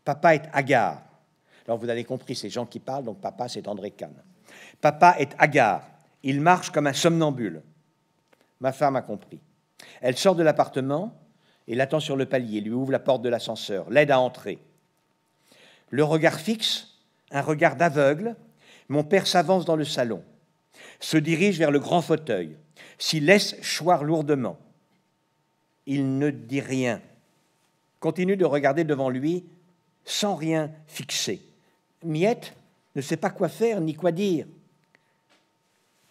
Papa est hagard. Alors vous avez compris, ces gens qui parlent. donc papa c'est André Kahn. Papa est hagard. Il marche comme un somnambule. Ma femme a compris. Elle sort de l'appartement et attend sur le palier, lui ouvre la porte de l'ascenseur, l'aide à entrer. Le regard fixe, un regard d'aveugle, mon père s'avance dans le salon, se dirige vers le grand fauteuil, s'y laisse choir lourdement. Il ne dit rien, continue de regarder devant lui sans rien fixer. Miette ne sait pas quoi faire ni quoi dire.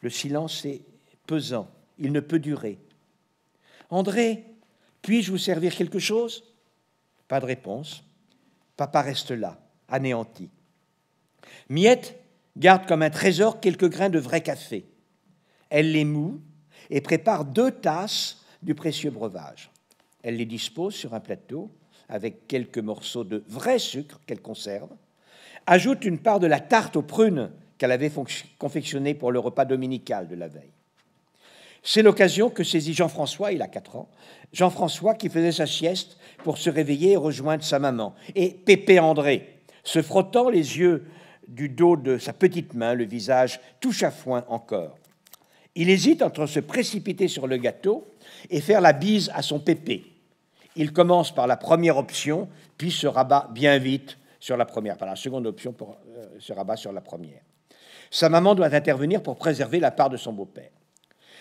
Le silence est pesant, il ne peut durer. André, puis-je vous servir quelque chose Pas de réponse. Papa reste là, anéanti. Miette garde comme un trésor quelques grains de vrai café. Elle les moue et prépare deux tasses du précieux breuvage. Elle les dispose sur un plateau avec quelques morceaux de vrai sucre qu'elle conserve, ajoute une part de la tarte aux prunes qu'elle avait confectionnée pour le repas dominical de la veille. C'est l'occasion que saisit Jean-François, il a 4 ans, Jean-François qui faisait sa sieste pour se réveiller et rejoindre sa maman, et Pépé André, se frottant les yeux du dos de sa petite main, le visage touche à foin encore. Il hésite entre se précipiter sur le gâteau et faire la bise à son pépé. Il commence par la première option, puis se rabat bien vite sur la première, par la seconde option, pour, euh, se rabat sur la première. Sa maman doit intervenir pour préserver la part de son beau-père.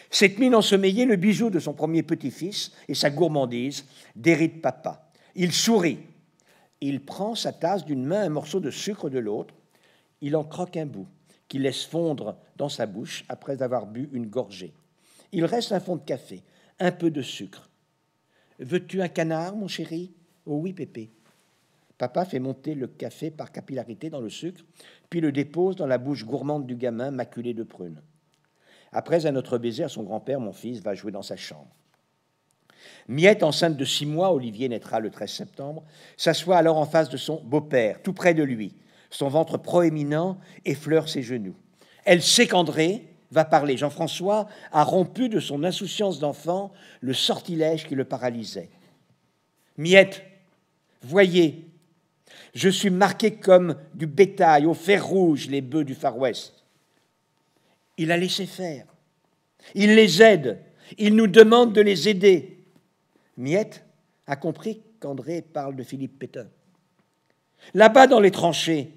Cette mine ensommeillée, le bijou de son premier petit-fils et sa gourmandise dérite papa. Il sourit. Il prend sa tasse d'une main, un morceau de sucre de l'autre. Il en croque un bout, qu'il laisse fondre dans sa bouche après avoir bu une gorgée. Il reste un fond de café, un peu de sucre. Veux-tu un canard, mon chéri Oh oui, Pépé. Papa fait monter le café par capillarité dans le sucre, puis le dépose dans la bouche gourmande du gamin maculé de prunes. Après un autre baiser son grand-père, mon fils va jouer dans sa chambre. Miette, enceinte de six mois, Olivier naîtra le 13 septembre, s'assoit alors en face de son beau-père, tout près de lui. Son ventre proéminent effleure ses genoux. Elle sait qu'André va parler. Jean-François a rompu de son insouciance d'enfant le sortilège qui le paralysait. Miette, voyez, je suis marqué comme du bétail, au fer rouge, les bœufs du Far West. Il a laissé faire. Il les aide. Il nous demande de les aider. Miette a compris qu'André parle de Philippe Pétain. Là-bas dans les tranchées,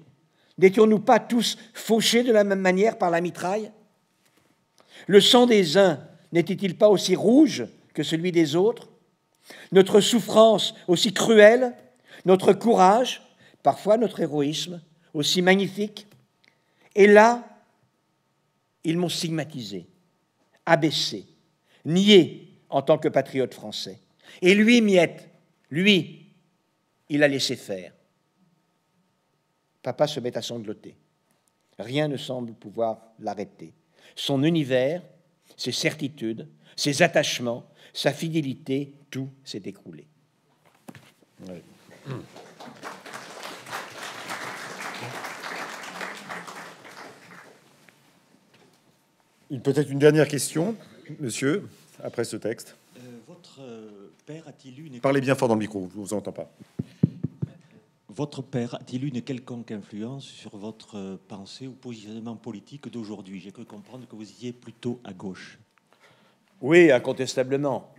n'étions-nous pas tous fauchés de la même manière par la mitraille Le sang des uns n'était-il pas aussi rouge que celui des autres Notre souffrance aussi cruelle Notre courage Parfois notre héroïsme aussi magnifique Et là, ils m'ont stigmatisé, abaissé, nié en tant que patriote français. Et lui, Miette, lui, il a laissé faire. Papa se met à sangloter. Rien ne semble pouvoir l'arrêter. Son univers, ses certitudes, ses attachements, sa fidélité, tout s'est écroulé. Peut-être une dernière question, monsieur, après ce texte. Euh, votre euh, père a-t-il eu... – Parlez bien fort dans le micro, je ne vous entends pas. Votre père a-t-il eu une quelconque influence sur votre euh, pensée ou positionnement politique d'aujourd'hui J'ai cru comprendre que vous y plutôt à gauche. Oui, incontestablement.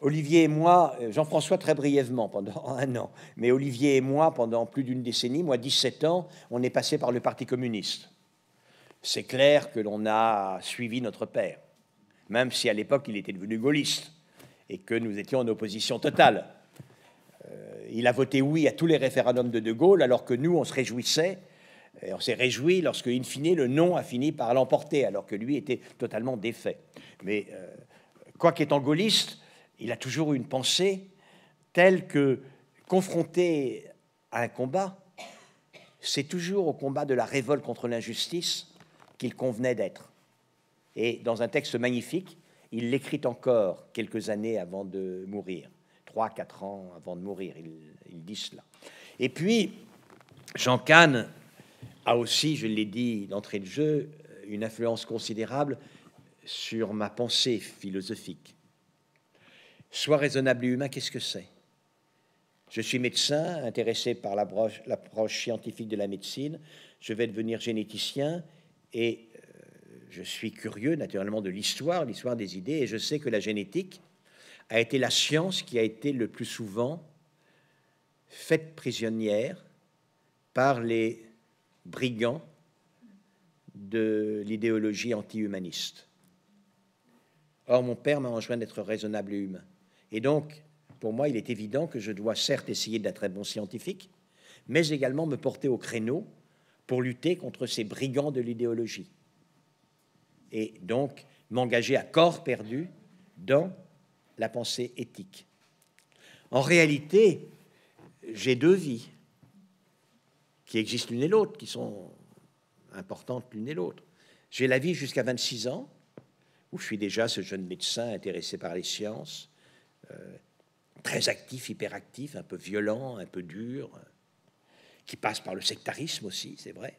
Olivier et moi, Jean-François très brièvement pendant un an, mais Olivier et moi, pendant plus d'une décennie, moi 17 ans, on est passé par le Parti communiste c'est clair que l'on a suivi notre père, même si à l'époque il était devenu gaulliste et que nous étions en opposition totale. Euh, il a voté oui à tous les référendums de De Gaulle, alors que nous, on se réjouissait, et on s'est réjoui lorsque, in fine, le non a fini par l'emporter, alors que lui était totalement défait. Mais euh, quoi qu'étant gaulliste, il a toujours eu une pensée telle que, confronté à un combat, c'est toujours au combat de la révolte contre l'injustice qu'il convenait d'être. Et dans un texte magnifique, il l'écrit encore quelques années avant de mourir, trois, quatre ans avant de mourir, il, dit cela. Et puis, Jean Cannes a aussi, je l'ai dit d'entrée de jeu, une influence considérable sur ma pensée philosophique. Sois raisonnable et humain, qu'est-ce que c'est Je suis médecin, intéressé par l'approche scientifique de la médecine. Je vais devenir généticien et euh, je suis curieux naturellement de l'histoire, l'histoire des idées, et je sais que la génétique a été la science qui a été le plus souvent faite prisonnière par les brigands de l'idéologie anti-humaniste. Or, mon père m'a enjoint d'être raisonnable et humain. Et donc, pour moi, il est évident que je dois certes essayer d'être un bon scientifique, mais également me porter au créneau pour lutter contre ces brigands de l'idéologie. Et donc m'engager à corps perdu dans la pensée éthique. En réalité, j'ai deux vies qui existent l'une et l'autre, qui sont importantes l'une et l'autre. J'ai la vie jusqu'à 26 ans, où je suis déjà ce jeune médecin intéressé par les sciences, euh, très actif, hyperactif, un peu violent, un peu dur, qui passe par le sectarisme aussi, c'est vrai.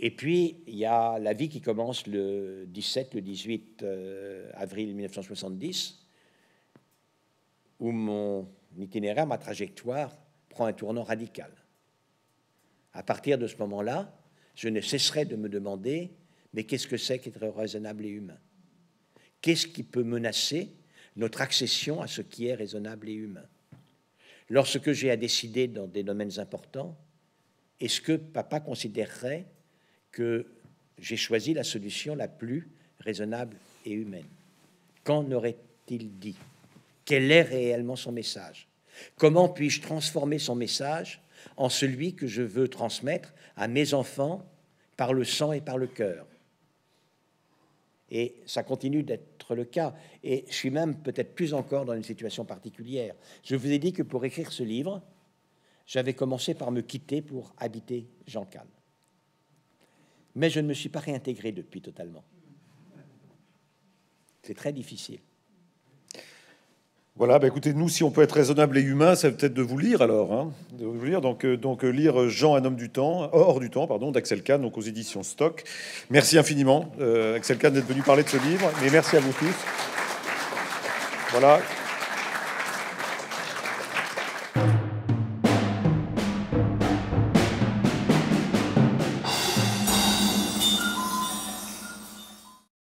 Et puis, il y a la vie qui commence le 17, le 18 euh, avril 1970, où mon itinéraire, ma trajectoire, prend un tournant radical. À partir de ce moment-là, je ne cesserai de me demander, mais qu'est-ce que c'est qu'être raisonnable et humain Qu'est-ce qui peut menacer notre accession à ce qui est raisonnable et humain Lorsque j'ai à décider dans des domaines importants, est-ce que papa considérerait que j'ai choisi la solution la plus raisonnable et humaine Qu'en aurait-il dit Quel est réellement son message Comment puis-je transformer son message en celui que je veux transmettre à mes enfants par le sang et par le cœur et ça continue d'être le cas. Et je suis même peut-être plus encore dans une situation particulière. Je vous ai dit que pour écrire ce livre, j'avais commencé par me quitter pour habiter Jean Cannes. Mais je ne me suis pas réintégré depuis totalement. C'est très difficile. Voilà, bah, écoutez, nous, si on peut être raisonnable et humain, c'est peut-être de vous lire alors. Hein, de vous lire. Donc, euh, donc, euh, lire euh, Jean, un homme du temps, hors du temps, pardon, d'Axel Kahn, donc aux éditions Stock. Merci infiniment, Axel Kahn, d'être venu parler de ce livre. Mais merci à vous tous. Voilà.